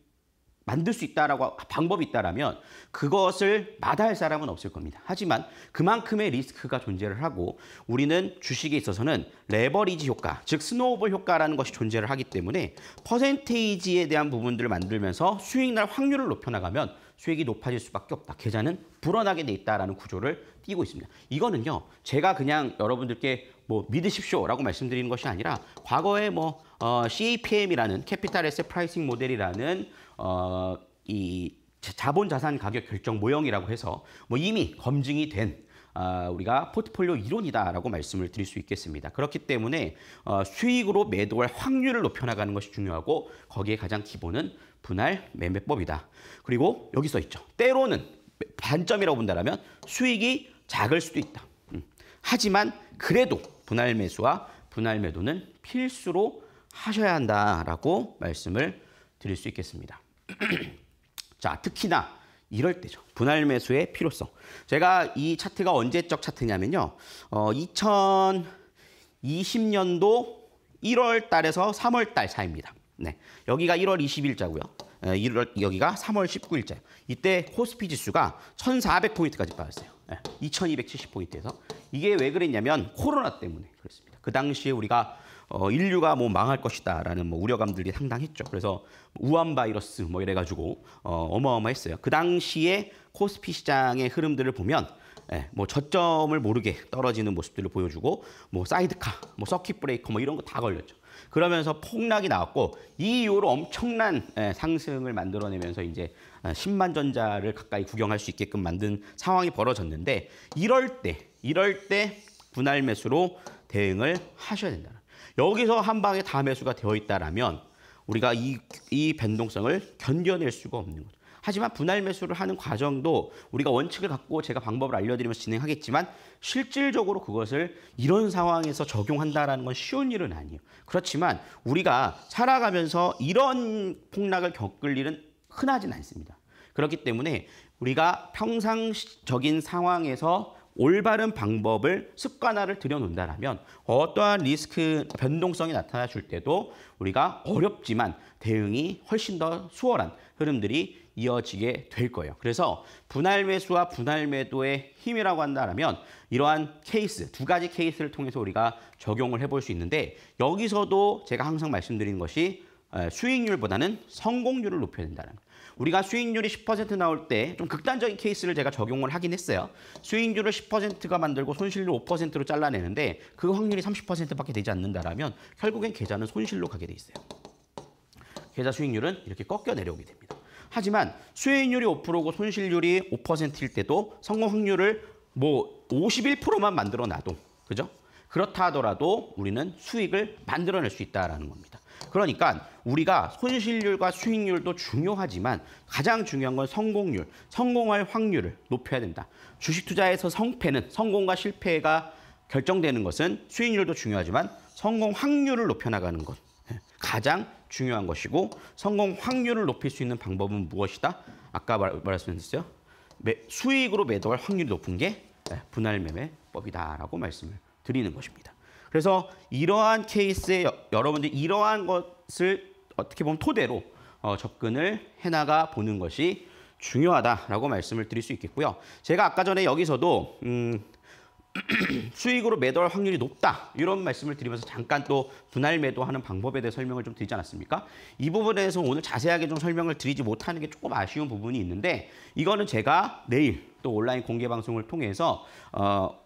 만들 수 있다라고 방법이 있다라면 그것을 마다할 사람은 없을 겁니다. 하지만 그만큼의 리스크가 존재를 하고 우리는 주식에 있어서는 레버리지 효과, 즉 스노우볼 효과라는 것이 존재를 하기 때문에 퍼센테이지에 대한 부분들을 만들면서 수익 날 확률을 높여 나가면 수익이 높아질 수밖에 없다. 계좌는 불어나게 돼 있다라는 구조를 띄고 있습니다. 이거는요. 제가 그냥 여러분들께 뭐 믿으십시오라고 말씀드리는 것이 아니라 과거에 뭐 어, CAPM이라는 캐피탈 에셋 프라이싱 모델이라는 어, 이 자본 자산 가격 결정 모형이라고 해서 뭐 이미 검증이 된 어, 우리가 포트폴리오 이론이다라고 말씀을 드릴 수 있겠습니다. 그렇기 때문에 어, 수익으로 매도할 확률을 높여나가는 것이 중요하고 거기에 가장 기본은 분할 매매법이다. 그리고 여기 써 있죠. 때로는 반점이라고 본다면 수익이 작을 수도 있다. 하지만 그래도 분할 매수와 분할 매도는 필수로 하셔야 한다라고 말씀을 드릴 수 있겠습니다. 자, 특히나 이럴 때죠. 분할 매수의 필요성. 제가 이 차트가 언제적 차트냐면요. 어, 2020년도 1월 달에서 3월 달 사이입니다. 네. 여기가 1월 20일자고요. 1월, 예, 여기가 3월 19일자. 이때 코스피 지수가 1,400포인트까지 빠졌어요. 2270포인트에서 이게 왜 그랬냐면 코로나 때문에 그랬습니다. 그 당시에 우리가 어, 인류가 뭐 망할 것이다라는 뭐 우려감들이 상당했죠. 그래서 뭐 우한 바이러스 뭐 이래가지고 어, 마어마했어요그 당시에 코스피 시장의 흐름들을 보면 예, 뭐 저점을 모르게 떨어지는 모습들을 보여주고 뭐 사이드카, 뭐 서킷 브레이커 뭐 이런 거 다 걸렸죠. 그러면서 폭락이 나왔고 이 이후로 엄청난 예, 상승을 만들어내면서 이제 10만 아, 전자를 가까이 구경할 수 있게끔 만든 상황이 벌어졌는데 이럴 때 이럴 때 분할 매수로 대응을 하셔야 된다. 여기서 한 방에 다 매수가 되어 있다라면 우리가 이, 이 변동성을 견뎌낼 수가 없는 거죠. 하지만 분할 매수를 하는 과정도 우리가 원칙을 갖고 제가 방법을 알려드리면서 진행하겠지만 실질적으로 그것을 이런 상황에서 적용한다라건 쉬운 일은 아니에요. 그렇지만 우리가 살아가면서 이런 폭락을 겪을 일은 흔하진 않습니다. 그렇기 때문에 우리가 평상적인 상황에서 올바른 방법을 습관화를 들여놓는다면 어떠한 리스크 변동성이 나타나 줄 때도 우리가 어렵지만 대응이 훨씬 더 수월한 흐름들이 이어지게 될 거예요. 그래서 분할 매수와 분할 매도의 힘이라고 한다면 이러한 케이스, 두 가지 케이스를 통해서 우리가 적용을 해볼 수 있는데 여기서도 제가 항상 말씀드리는 것이 수익률보다는 성공률을 높여야 된다는 우리가 수익률이 10% 나올 때 좀 극단적인 케이스를 제가 적용을 하긴 했어요. 수익률을 10%가 만들고 손실률 5%로 잘라내는데 그 확률이 30%밖에 되지 않는다라면 결국엔 계좌는 손실로 가게 돼 있어요. 계좌 수익률은 이렇게 꺾여 내려오게 됩니다. 하지만 수익률이 5%고 손실률이 5%일 때도 성공 확률을 뭐 51%만 만들어 놔도 그죠? 그렇다 하더라도 우리는 수익을 만들어낼 수 있다라는 겁니다. 그러니까 우리가 손실률과 수익률도 중요하지만 가장 중요한 건 성공률, 성공할 확률을 높여야 된다. 주식 투자에서 성패는 성공과 실패가 결정되는 것은 수익률도 중요하지만 성공 확률을 높여나가는 것 예, 가장 중요한 것이고 성공 확률을 높일 수 있는 방법은 무엇이다? 아까 말, 말씀드렸어요. 매, 수익으로 매도할 확률이 높은 게 예, 분할 매매법이다라고 말씀을 드리는 것입니다. 그래서 이러한 케이스에 여러분들 이러한 것을 어떻게 보면 토대로 어, 접근을 해나가 보는 것이 중요하다라고 말씀을 드릴 수 있겠고요. 제가 아까 전에 여기서도 음, 수익으로 매도할 확률이 높다 이런 말씀을 드리면서 잠깐 또 분할 매도하는 방법에 대해 설명을 좀 드리지 않았습니까? 이 부분에서 오늘 자세하게 좀 설명을 드리지 못하는 게 조금 아쉬운 부분이 있는데 이거는 제가 내일 또 온라인 공개 방송을 통해서 어,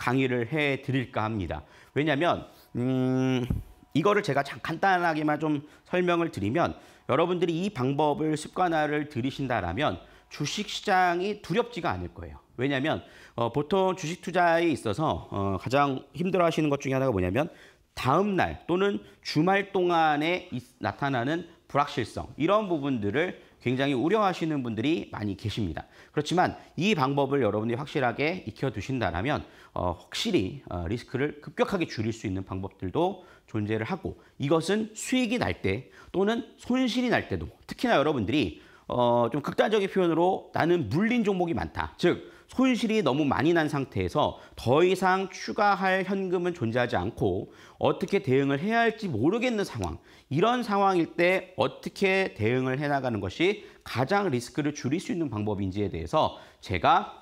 강의를 해 드릴까 합니다. 왜냐하면 음, 이거를 제가 간단하게만 좀 설명을 드리면 여러분들이 이 방법을 습관화를 들이신다라면 주식시장이 두렵지가 않을 거예요. 왜냐하면 어, 보통 주식 투자에 있어서 어, 가장 힘들어하시는 것 중에 하나가 뭐냐면 다음 날 또는 주말 동안에 나타나는 불확실성 이런 부분들을 굉장히 우려하시는 분들이 많이 계십니다. 그렇지만 이 방법을 여러분이 확실하게 익혀두신다면 어, 확실히 어, 리스크를 급격하게 줄일 수 있는 방법들도 존재를 하고 이것은 수익이 날 때 또는 손실이 날 때도 특히나 여러분들이 어, 좀 극단적인 표현으로 나는 물린 종목이 많다. 즉 손실이 너무 많이 난 상태에서 더 이상 추가할 현금은 존재하지 않고 어떻게 대응을 해야 할지 모르겠는 상황 이런 상황일 때 어떻게 대응을 해나가는 것이 가장 리스크를 줄일 수 있는 방법인지에 대해서 제가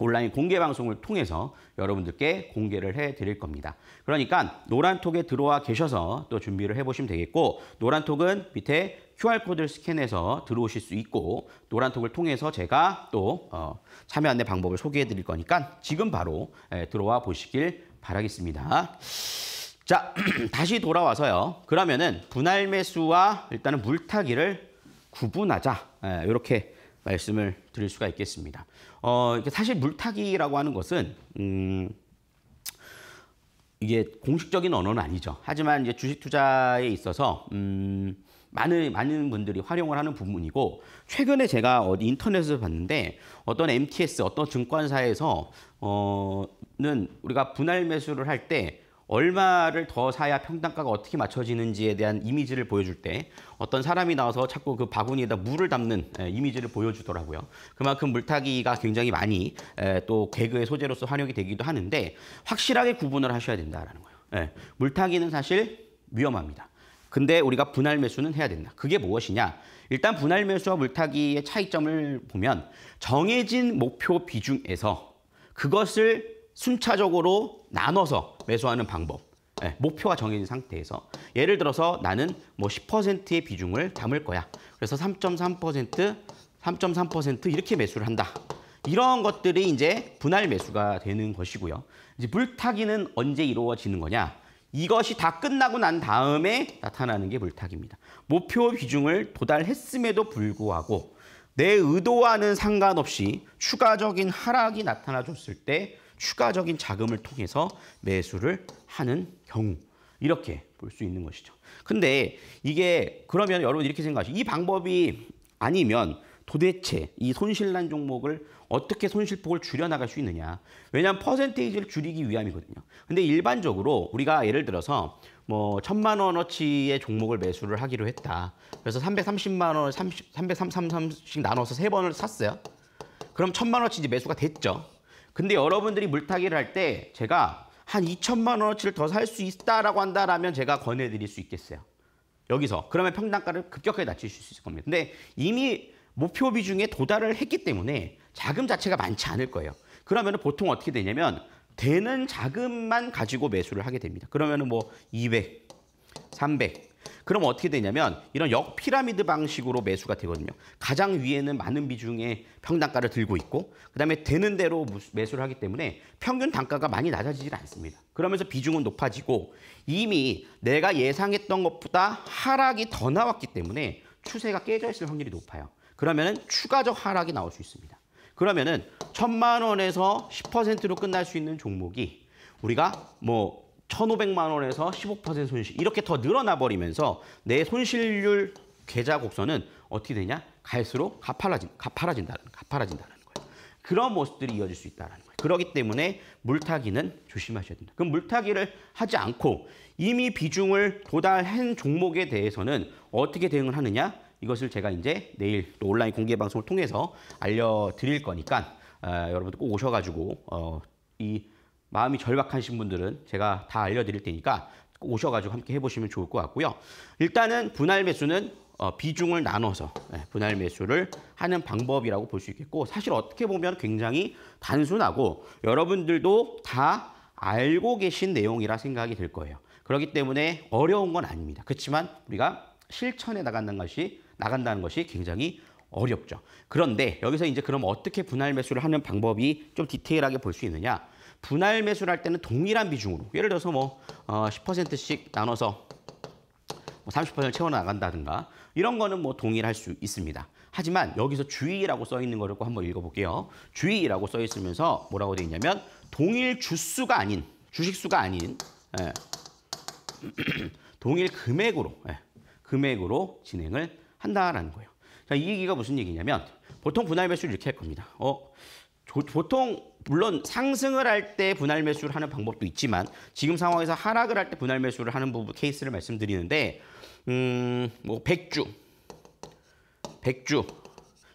온라인 공개 방송을 통해서 여러분들께 공개를 해드릴 겁니다. 그러니까 노란톡에 들어와 계셔서 또 준비를 해보시면 되겠고 노란톡은 밑에 QR코드를 스캔해서 들어오실 수 있고 노란톡을 통해서 제가 또 어, 참여 안내 방법을 소개해 드릴 거니까 지금 바로 예, 들어와 보시길 바라겠습니다. 자, 다시 돌아와서요. 그러면은 분할 매수와 일단은 물타기를 구분하자. 이렇게 예, 말씀을 드릴 수가 있겠습니다. 어, 사실 물타기라고 하는 것은 음, 이게 공식적인 언어는 아니죠. 하지만 이제 주식 투자에 있어서 음, 많은 많은 분들이 활용을 하는 부분이고 최근에 제가 어디 인터넷에서 봤는데 어떤 MTS 어떤 증권사에서는 우리가 분할 매수를 할때 얼마를 더 사야 평당가가 어떻게 맞춰지는지에 대한 이미지를 보여줄 때 어떤 사람이 나와서 자꾸 그 바구니에다 물을 담는 예, 이미지를 보여주더라고요. 그만큼 물타기가 굉장히 많이 예, 또 개그의 소재로서 활용이 되기도 하는데 확실하게 구분을 하셔야 된다라는 거예요. 예, 물타기는 사실 위험합니다. 근데 우리가 분할 매수는 해야 된다. 그게 무엇이냐? 일단 분할 매수와 물타기의 차이점을 보면 정해진 목표 비중에서 그것을 순차적으로 나눠서 매수하는 방법. 네, 예, 목표가 정해진 상태에서 예를 들어서 나는 뭐 10%의 비중을 담을 거야. 그래서 3.3%, 3.3% 이렇게 매수를 한다. 이런 것들이 이제 분할 매수가 되는 것이고요. 이제 물타기는 언제 이루어지는 거냐? 이것이 다 끝나고 난 다음에 나타나는 게 물타기입니다. 목표 비중을 도달했음에도 불구하고 내 의도와는 상관없이 추가적인 하락이 나타나줬을 때 추가적인 자금을 통해서 매수를 하는 경우 이렇게 볼 수 있는 것이죠. 근데 이게 그러면 여러분 이렇게 생각하시죠. 이 방법이 아니면 도대체 이 손실난 종목을 어떻게 손실폭을 줄여나갈 수 있느냐. 왜냐하면 퍼센테이지를 줄이기 위함이거든요. 근데 일반적으로 우리가 예를 들어서 뭐 천만 원어치의 종목을 매수를 하기로 했다. 그래서 삼백삼만 원을 삼십 삼백삼삼씩 나눠서 세번을 샀어요. 그럼 천만 원어치 이제 매수가 됐죠. 근데 여러분들이 물타기를 할 때 제가 한 2천만 원어치를 더 살 수 있다라고 한다라면 제가 권해드릴 수 있겠어요. 여기서 그러면 평단가를 급격하게 낮추실 수 있을 겁니다. 근데 이미 목표 비중에 도달을 했기 때문에 자금 자체가 많지 않을 거예요. 그러면 보통 어떻게 되냐면 되는 자금만 가지고 매수를 하게 됩니다. 그러면 뭐 200, 300, 그럼 어떻게 되냐면 이런 역피라미드 방식으로 매수가 되거든요. 가장 위에는 많은 비중의 평단가를 들고 있고 그다음에 되는 대로 매수를 하기 때문에 평균 단가가 많이 낮아지질 않습니다. 그러면서 비중은 높아지고 이미 내가 예상했던 것보다 하락이 더 나왔기 때문에 추세가 깨져 있을 확률이 높아요. 그러면은 추가적 하락이 나올 수 있습니다. 그러면은 천만 원에서 10%로 끝날 수 있는 종목이 우리가 뭐1 5 0 0만 원에서 15% 손실 이렇게 더 늘어나 버리면서 내 손실률 계좌 곡선은 어떻게 되냐? 갈수록 가팔라진, 가팔라진다는, 가팔라진다는 거예요. 그런 모습들이 이어질 수 있다는 거예요. 그렇기 때문에 물타기는 조심하셔야 된다. 그럼 물타기를 하지 않고 이미 비중을 도달한 종목에 대해서는 어떻게 대응을 하느냐? 이것을 제가 이제 내일 또 온라인 공개 방송을 통해서 알려드릴 거니까 어, 여러분들 꼭 오셔가지고 어, 이 마음이 절박하신 분들은 제가 다 알려드릴 테니까 오셔가지고 함께 해보시면 좋을 것 같고요. 일단은 분할 매수는 어, 비중을 나눠서 예, 분할 매수를 하는 방법이라고 볼 수 있겠고 사실 어떻게 보면 굉장히 단순하고 여러분들도 다 알고 계신 내용이라 생각이 될 거예요. 그렇기 때문에 어려운 건 아닙니다. 그렇지만 우리가 실천에 나간다는 것이 나간다는 것이 굉장히 어렵죠. 그런데 여기서 이제 그럼 어떻게 분할 매수를 하는 방법이 좀 디테일하게 볼 수 있느냐? 분할 매수를 할 때는 동일한 비중으로 예를 들어서 뭐 어, 10%씩 나눠서 뭐30% 채워 나간다든가 이런 거는 뭐 동일할 수 있습니다. 하지만 여기서 주의라고 써 있는 거를 꼭 한번 읽어볼게요. 주의라고 써 있으면서 뭐라고 돼 있냐면 동일 주수가 아닌 주식수가 아닌 예. 동일 금액으로 예. 금액으로 진행을 한다라는 거예요. 자, 이 얘기가 무슨 얘기냐면 보통 분할 매수를 이렇게 할 겁니다. 어, 조, 보통 물론 상승을 할 때 분할 매수를 하는 방법도 있지만 지금 상황에서 하락을 할 때 분할 매수를 하는 부분 케이스를 말씀드리는데 음뭐 백주 백주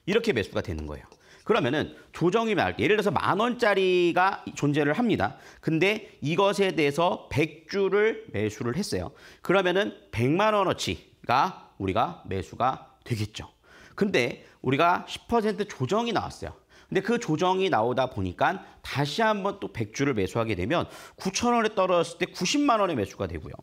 이렇게 매수가 되는 거예요. 그러면은 조정이 말 예를 들어서 만 원짜리가 존재를 합니다. 근데 이것에 대해서 100주를 매수를 했어요. 그러면은 100만 원어치가 우리가 매수가 되겠죠. 근데 우리가 10% 조정이 나왔어요. 근데 그 조정이 나오다 보니까 다시 한번 또 백주를 매수하게 되면 9천 원에 떨어졌을 때 90만 원에 매수가 되고요.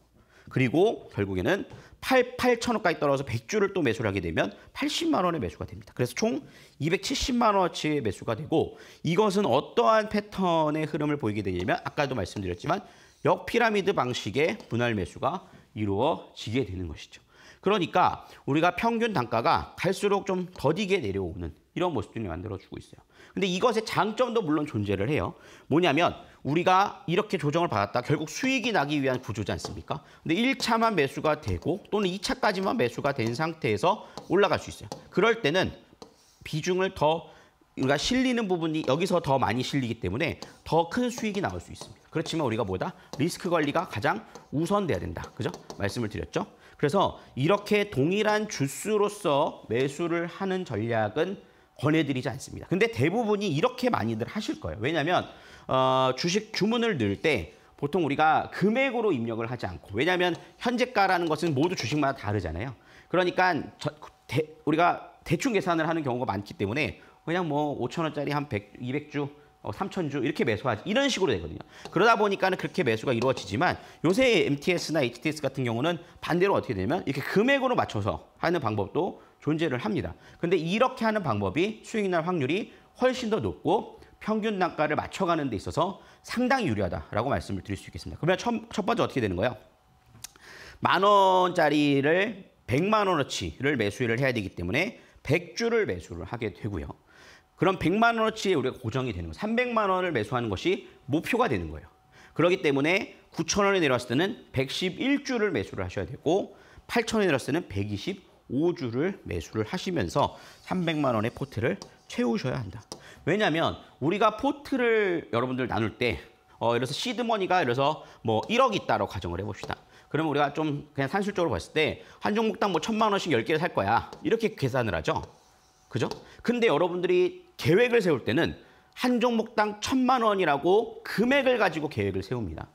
그리고 결국에는 8, 8 0 0 원까지 떨어져서 100주를 또 매수를 하게 되면 80만 원의 매수가 됩니다. 그래서 총 270만 원어치의 매수가 되고 이것은 어떠한 패턴의 흐름을 보이게 되냐면 아까도 말씀드렸지만 역피라미드 방식의 분할 매수가 이루어지게 되는 것이죠. 그러니까 우리가 평균 단가가 갈수록 좀 더디게 내려오는 이런 모습들이 만들어주고 있어요. 근데 이것의 장점도 물론 존재를 해요. 뭐냐면 우리가 이렇게 조정을 받았다. 결국 수익이 나기 위한 구조지 않습니까? 근데 1차만 매수가 되고 또는 2차까지만 매수가 된 상태에서 올라갈 수 있어요. 그럴 때는 비중을 더 우리가 그러니까 실리는 부분이 여기서 더 많이 실리기 때문에 더 큰 수익이 나올 수 있습니다. 그렇지만 우리가 뭐다? 리스크 관리가 가장 우선돼야 된다. 그죠? 말씀을 드렸죠? 그래서 이렇게 동일한 주수로서 매수를 하는 전략은 권해드리지 않습니다. 근데 대부분이 이렇게 많이들 하실 거예요. 왜냐하면 어, 주식 주문을 넣을 때 보통 우리가 금액으로 입력을 하지 않고 왜냐하면 현재가라는 것은 모두 주식마다 다르잖아요. 그러니까 저, 대, 우리가 대충 계산을 하는 경우가 많기 때문에 그냥 뭐 5천 원짜리 한 100, 200주 어, 3천주 이렇게 매수하지 이런 식으로 되거든요. 그러다 보니까는 그렇게 매수가 이루어지지만 요새 MTS나 HTS 같은 경우는 반대로 어떻게 되냐면 이렇게 금액으로 맞춰서 하는 방법도 존재를 합니다. 근데 이렇게 하는 방법이 수익 날 확률이 훨씬 더 높고 평균 단가를 맞춰가는 데 있어서 상당히 유리하다라고 말씀을 드릴 수 있겠습니다. 그러면 첫, 첫 번째 어떻게 되는 거예요? 만 원짜리를 100만 원어치를 매수를 해야 되기 때문에 100주를 매수를 하게 되고요. 그럼 100만 원어치에 우리가 고정이 되는 거예요. 300만 원을 매수하는 것이 목표가 되는 거예요. 그렇기 때문에 9천 원에 내려왔을 때는 111주를 매수를 하셔야 되고 8천 원에 내려왔을 때는 120 5주를 매수를 하시면서 300만 원의 포트를 채우셔야 한다. 왜냐하면 우리가 포트를 여러분들 나눌 때 어, 이래서 시드머니가 이래서 뭐 1억 있다라고 가정을 해봅시다. 그러면 우리가 좀 그냥 산술적으로 봤을 때 한 종목당 뭐 천만 원씩 10개를 살 거야. 이렇게 계산을 하죠. 그죠? 근데 여러분들이 계획을 세울 때는 한 종목당 1 천만 원이라고 금액을 가지고 계획을 세웁니다.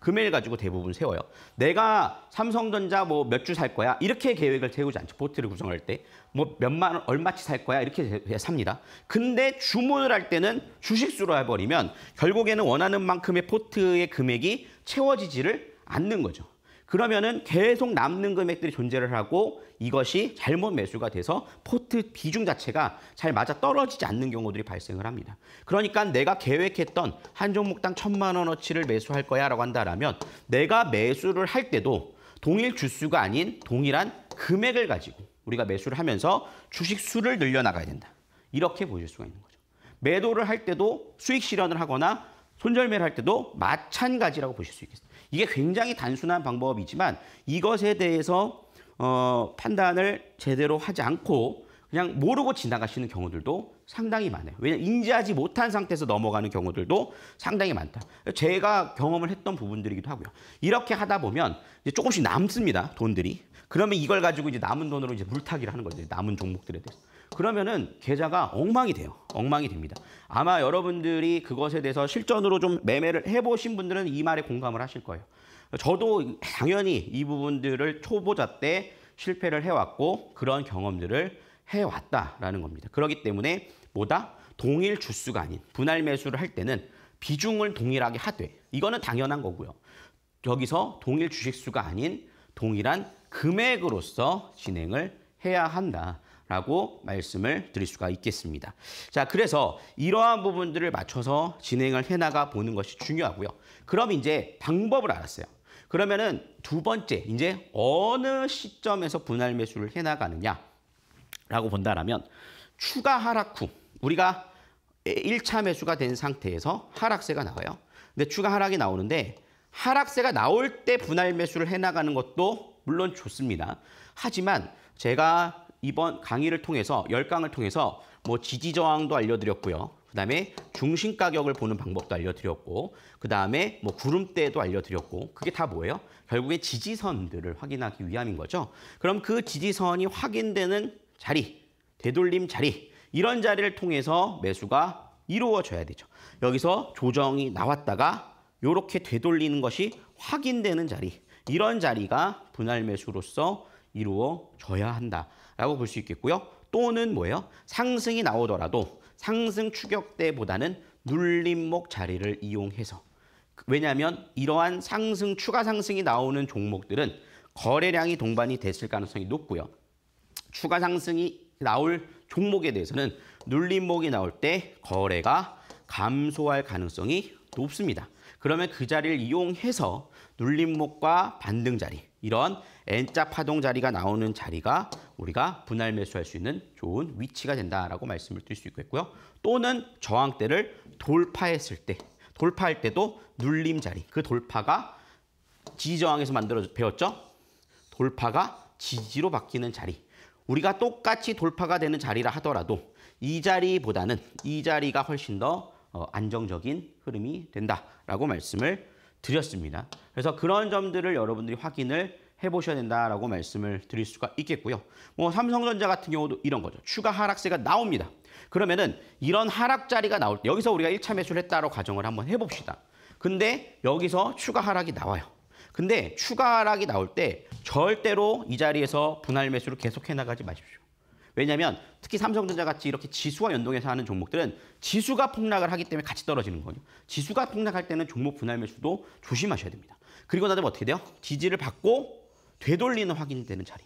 금액을 가지고 대부분 세워요. 내가 삼성전자 뭐 몇 주 살 거야 이렇게 계획을 세우지 않죠. 포트를 구성할 때 뭐 몇만 원 얼마치 살 거야 이렇게 삽니다. 근데 주문을 할 때는 주식수로 해버리면 결국에는 원하는 만큼의 포트의 금액이 채워지지를 않는 거죠. 그러면은 계속 남는 금액들이 존재를 하고 이것이 잘못 매수가 돼서 포트 비중 자체가 잘 맞아 떨어지지 않는 경우들이 발생을 합니다. 그러니까 내가 계획했던 한 종목당 천만 원어치를 매수할 거야라고 한다라면 내가 매수를 할 때도 동일 주수가 아닌 동일한 금액을 가지고 우리가 매수를 하면서 주식 수를 늘려나가야 된다. 이렇게 보실 수가 있는 거죠. 매도를 할 때도 수익 실현을 하거나 손절매를 할 때도 마찬가지라고 보실 수 있겠습니다. 이게 굉장히 단순한 방법이지만 이것에 대해서 어, 판단을 제대로 하지 않고 그냥 모르고 지나가시는 경우들도 상당히 많아요. 왜냐하면 인지하지 못한 상태에서 넘어가는 경우들도 상당히 많다. 제가 경험을 했던 부분들이기도 하고요. 이렇게 하다 보면 이제 조금씩 남습니다. 돈들이. 그러면 이걸 가지고 이제 남은 돈으로 이제 물타기를 하는 거죠. 남은 종목들에 대해서. 그러면은 계좌가 엉망이 돼요. 엉망이 됩니다. 아마 여러분들이 그것에 대해서 실전으로 좀 매매를 해보신 분들은 이 말에 공감을 하실 거예요. 저도 당연히 이 부분들을 초보자 때 실패를 해왔고 그런 경험들을 해왔다라는 겁니다. 그렇기 때문에 뭐다? 동일 주수가 아닌 분할 매수를 할 때는 비중을 동일하게 하되 이거는 당연한 거고요. 여기서 동일 주식수가 아닌 동일한 금액으로서 진행을 해야 한다. 라고 말씀을 드릴 수가 있겠습니다. 자, 그래서 이러한 부분들을 맞춰서 진행을 해나가 보는 것이 중요하고요. 그럼 이제 방법을 알았어요. 그러면은 두 번째, 이제 어느 시점에서 분할 매수를 해나가느냐라고 본다라면 추가 하락 후 우리가 1차 매수가 된 상태에서 하락세가 나와요. 근데 추가 하락이 나오는데 하락세가 나올 때 분할 매수를 해나가는 것도 물론 좋습니다. 하지만 제가 이번 강의를 통해서 열강을 통해서 뭐 지지 저항도 알려드렸고요. 그다음에 중심 가격을 보는 방법도 알려드렸고 그다음에 뭐 구름대도 알려드렸고 그게 다 뭐예요? 결국에 지지선들을 확인하기 위함인 거죠. 그럼 그 지지선이 확인되는 자리, 되돌림 자리 이런 자리를 통해서 매수가 이루어져야 되죠. 여기서 조정이 나왔다가 이렇게 되돌리는 것이 확인되는 자리 이런 자리가 분할 매수로서 이루어져야 한다. 라고 볼 수 있겠고요. 또는 뭐예요? 상승이 나오더라도 상승 추격대보다는 눌림목 자리를 이용해서 왜냐하면 이러한 상승 추가 상승이 나오는 종목들은 거래량이 동반이 됐을 가능성이 높고요. 추가 상승이 나올 종목에 대해서는 눌림목이 나올 때 거래가 감소할 가능성이 높습니다. 그러면 그 자리를 이용해서 눌림목과 반등 자리 이런 N자 파동 자리가 나오는 자리가 우리가 분할 매수할 수 있는 좋은 위치가 된다라고 말씀을 드릴 수 있겠고요. 또는 저항대를 돌파했을 때, 돌파할 때도 눌림 자리, 그 돌파가 지저항에서 만들어 배웠죠? 돌파가 지지로 바뀌는 자리. 우리가 똑같이 돌파가 되는 자리라 하더라도 이 자리보다는 이 자리가 훨씬 더 어, 안정적인 흐름이 된다라고 말씀을 드렸습니다. 그래서 그런 점들을 여러분들이 확인을 해보셔야 된다라고 말씀을 드릴 수가 있겠고요. 뭐 삼성전자 같은 경우도 이런 거죠. 추가 하락세가 나옵니다. 그러면은 이런 하락자리가 나올 때 여기서 우리가 1차 매수를 했다고 가정을 한번 해봅시다. 근데 여기서 추가 하락이 나와요. 근데 추가 하락이 나올 때 절대로 이 자리에서 분할 매수를 계속해 나가지 마십시오. 왜냐하면 특히 삼성전자 같이 이렇게 지수와 연동해서 하는 종목들은 지수가 폭락을 하기 때문에 같이 떨어지는 거죠. 지수가 폭락할 때는 종목 분할 매수도 조심하셔야 됩니다. 그리고 나면 어떻게 돼요? 지지를 받고 되돌리는 확인되는 자리.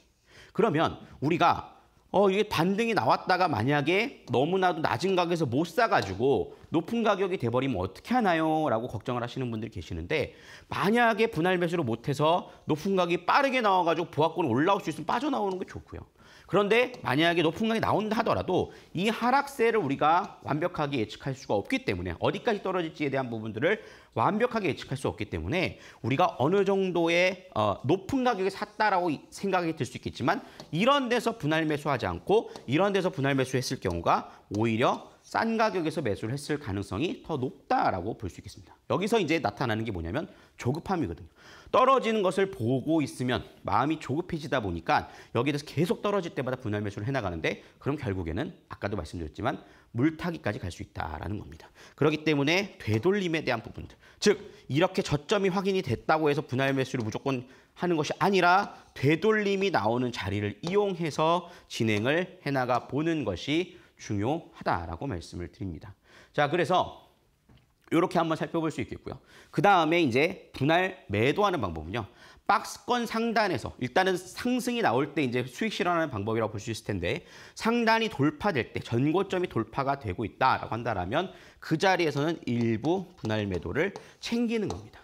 그러면 우리가 어 이게 반등이 나왔다가 만약에 너무나도 낮은 가격에서 못 사가지고 높은 가격이 돼버리면 어떻게 하나요? 라고 걱정을 하시는 분들이 계시는데 만약에 분할 매수를 못해서 높은 가격이 빠르게 나와가지고 보합권 올라올 수 있으면 빠져나오는 게 좋고요. 그런데 만약에 높은 가격이 나온다 하더라도 이 하락세를 우리가 완벽하게 예측할 수가 없기 때문에 어디까지 떨어질지에 대한 부분들을 완벽하게 예측할 수 없기 때문에 우리가 어느 정도의 어, 높은 가격에 샀다라고 생각이 들 수 있겠지만 이런 데서 분할 매수하지 않고 이런 데서 분할 매수했을 경우가 오히려 싼 가격에서 매수를 했을 가능성이 더 높다라고 볼 수 있겠습니다. 여기서 이제 나타나는 게 뭐냐면 조급함이거든요. 떨어지는 것을 보고 있으면 마음이 조급해지다 보니까 여기에 대해서 계속 떨어질 때마다 분할 매수를 해나가는데 그럼 결국에는 아까도 말씀드렸지만 물타기까지 갈 수 있다라는 겁니다. 그렇기 때문에 되돌림에 대한 부분들. 즉 이렇게 저점이 확인이 됐다고 해서 분할 매수를 무조건 하는 것이 아니라 되돌림이 나오는 자리를 이용해서 진행을 해나가 보는 것이 중요하다라고 말씀을 드립니다. 자, 그래서 이렇게 한번 살펴볼 수 있겠고요. 그 다음에 이제 분할 매도하는 방법은요. 박스권 상단에서 일단은 상승이 나올 때 이제 수익 실현하는 방법이라고 볼 수 있을 텐데 상단이 돌파될 때 전고점이 돌파가 되고 있다라고 한다면 그 자리에서는 일부 분할 매도를 챙기는 겁니다.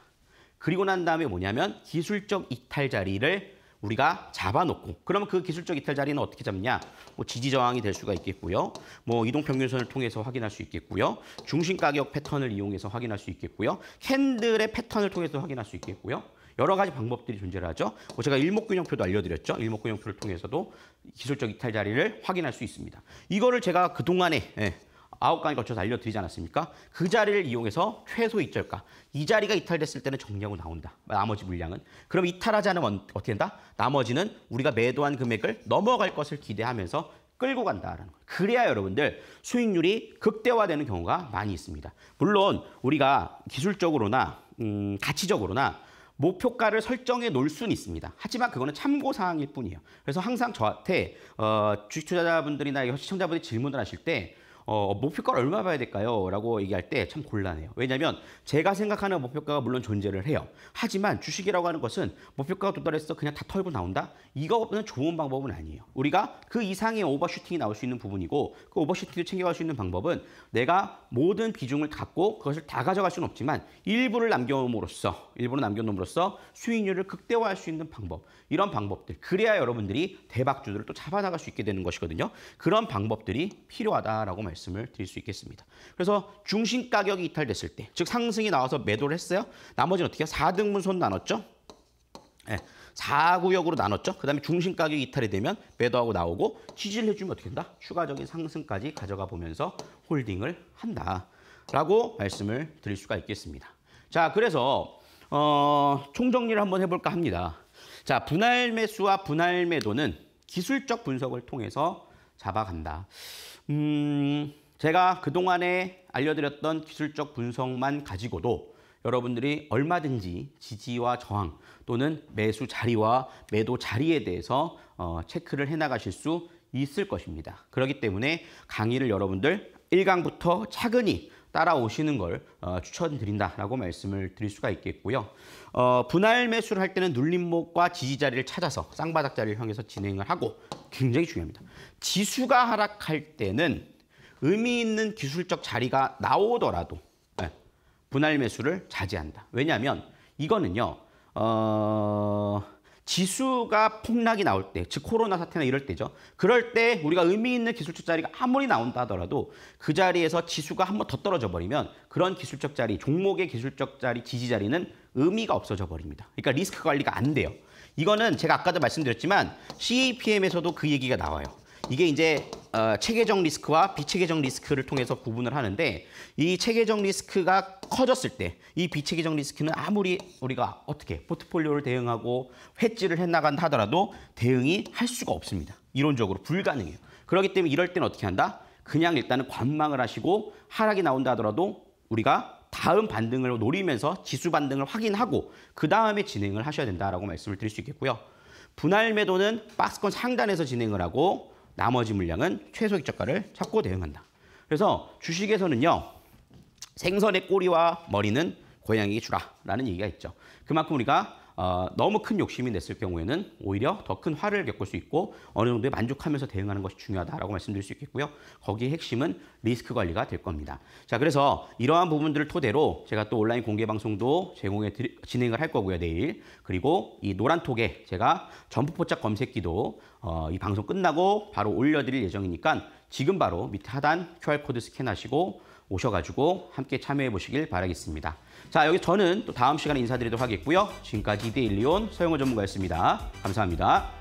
그리고 난 다음에 뭐냐면 기술적 이탈 자리를 우리가 잡아놓고 그러면 그 기술적 이탈 자리는 어떻게 잡냐? 뭐 지지 저항이 될 수가 있겠고요. 뭐 이동 평균선을 통해서 확인할 수 있겠고요. 중심 가격 패턴을 이용해서 확인할 수 있겠고요. 캔들의 패턴을 통해서 확인할 수 있겠고요. 여러 가지 방법들이 존재를 하죠. 뭐 제가 일목균형표도 알려드렸죠. 일목균형표를 통해서도 기술적 이탈 자리를 확인할 수 있습니다. 이거를 제가 그동안에 예, 아홉 강에 걸쳐서 알려드리지 않았습니까? 그 자리를 이용해서 최소 이탈가이 자리가 이탈됐을 때는 정리하고 나온다. 나머지 물량은. 그럼 이탈하지 않으면 어떻게 된다? 나머지는 우리가 매도한 금액을 넘어갈 것을 기대하면서 끌고 간다라는 거예요. 그래야 여러분들 수익률이 극대화되는 경우가 많이 있습니다. 물론 우리가 기술적으로나 음, 가치적으로나 목표가를 설정해 놓을 수는 있습니다. 하지만 그거는 참고 사항일 뿐이에요. 그래서 항상 저한테 어, 주식 투자자분들이나 시청자분들이 질문을 하실 때 어, 목표가 얼마 봐야 될까요? 라고 얘기할 때 참 곤란해요. 왜냐하면 제가 생각하는 목표가가 물론 존재를 해요. 하지만 주식이라고 하는 것은 목표가가 도달해서 그냥 다 털고 나온다? 이거는 좋은 방법은 아니에요. 우리가 그 이상의 오버슈팅이 나올 수 있는 부분이고 그 오버슈팅을 챙겨갈 수 있는 방법은 내가 모든 비중을 갖고 그것을 다 가져갈 수는 없지만 일부를 남겨놓음으로써 일부를 남겨놓음으로써 수익률을 극대화할 수 있는 방법 이런 방법들 그래야 여러분들이 대박주들을 또 잡아나갈 수 있게 되는 것이거든요. 그런 방법들이 필요하다라고 말씀. 말씀을 드릴 수 있겠습니다. 그래서 중심 가격이 이탈됐을 때, 즉 상승이 나와서 매도를 했어요. 나머지는 어떻게 해요? 4등분 손 나눴죠? 네, 예, 4구역으로 나눴죠. 그다음에 중심 가격이 이탈이 되면 매도하고 나오고 지지를 해주면 어떻게 된다? 추가적인 상승까지 가져가 보면서 홀딩을 한다라고 말씀을 드릴 수가 있겠습니다. 자, 그래서 어, 총정리를 한번 해볼까 합니다. 자, 분할 매수와 분할 매도는 기술적 분석을 통해서 잡아간다. 음, 제가 그동안에 알려드렸던 기술적 분석만 가지고도 여러분들이 얼마든지 지지와 저항 또는 매수 자리와 매도 자리에 대해서 어, 체크를 해나가실 수 있을 것입니다. 그렇기 때문에 강의를 여러분들 1강부터 차근히 따라오시는 걸 어, 추천드린다라고 말씀을 드릴 수가 있겠고요. 어, 분할 매수를 할 때는 눌림목과 지지자리를 찾아서 쌍바닥 자리를 향해서 진행을 하고 굉장히 중요합니다. 지수가 하락할 때는 의미 있는 기술적 자리가 나오더라도 네, 분할 매수를 자제한다. 왜냐하면 이거는요. 어... 지수가 폭락이 나올 때, 즉 코로나 사태나 이럴 때죠. 그럴 때 우리가 의미 있는 기술적 자리가 아무리 나온다 하더라도 그 자리에서 지수가 한 번 더 떨어져 버리면 그런 기술적 자리, 종목의 기술적 자리, 지지 자리는 의미가 없어져 버립니다. 그러니까 리스크 관리가 안 돼요. 이거는 제가 아까도 말씀드렸지만 CAPM에서도 그 얘기가 나와요. 이게 이제 어, 체계적 리스크와 비체계적 리스크를 통해서 구분을 하는데 이 체계적 리스크가 커졌을 때 이 비체계적 리스크는 아무리 우리가 어떻게 포트폴리오를 대응하고 회지를 해나간다 하더라도 대응이 할 수가 없습니다. 이론적으로 불가능해요. 그렇기 때문에 이럴 때는 어떻게 한다? 그냥 일단은 관망을 하시고 하락이 나온다 하더라도 우리가 다음 반등을 노리면서 지수 반등을 확인하고 그 다음에 진행을 하셔야 된다라고 말씀을 드릴 수 있겠고요. 분할 매도는 박스권 상단에서 진행을 하고 나머지 물량은 최소 액정가를 찾고 대응한다. 그래서 주식에서는요. 생선의 꼬리와 머리는 고양이에게 주라라는 얘기가 있죠. 그만큼 우리가 어, 너무 큰 욕심이 냈을 경우에는 오히려 더 큰 화를 겪을 수 있고 어느 정도에 만족하면서 대응하는 것이 중요하다라고 말씀드릴 수 있겠고요. 거기에 핵심은 리스크 관리가 될 겁니다. 자, 그래서 이러한 부분들을 토대로 제가 또 온라인 공개 방송도 제공해 드리, 진행을 할 거고요, 내일. 그리고 이 노란 톡에 제가 전부 포착 검색기도 어, 이 방송 끝나고 바로 올려드릴 예정이니까 지금 바로 밑 하단 QR코드 스캔하시고 오셔가지고 함께 참여해 보시길 바라겠습니다. 자, 여기 저는 또 다음 시간에 인사드리도록 하겠고요. 지금까지 이데일리온 서영호 전문가였습니다. 감사합니다.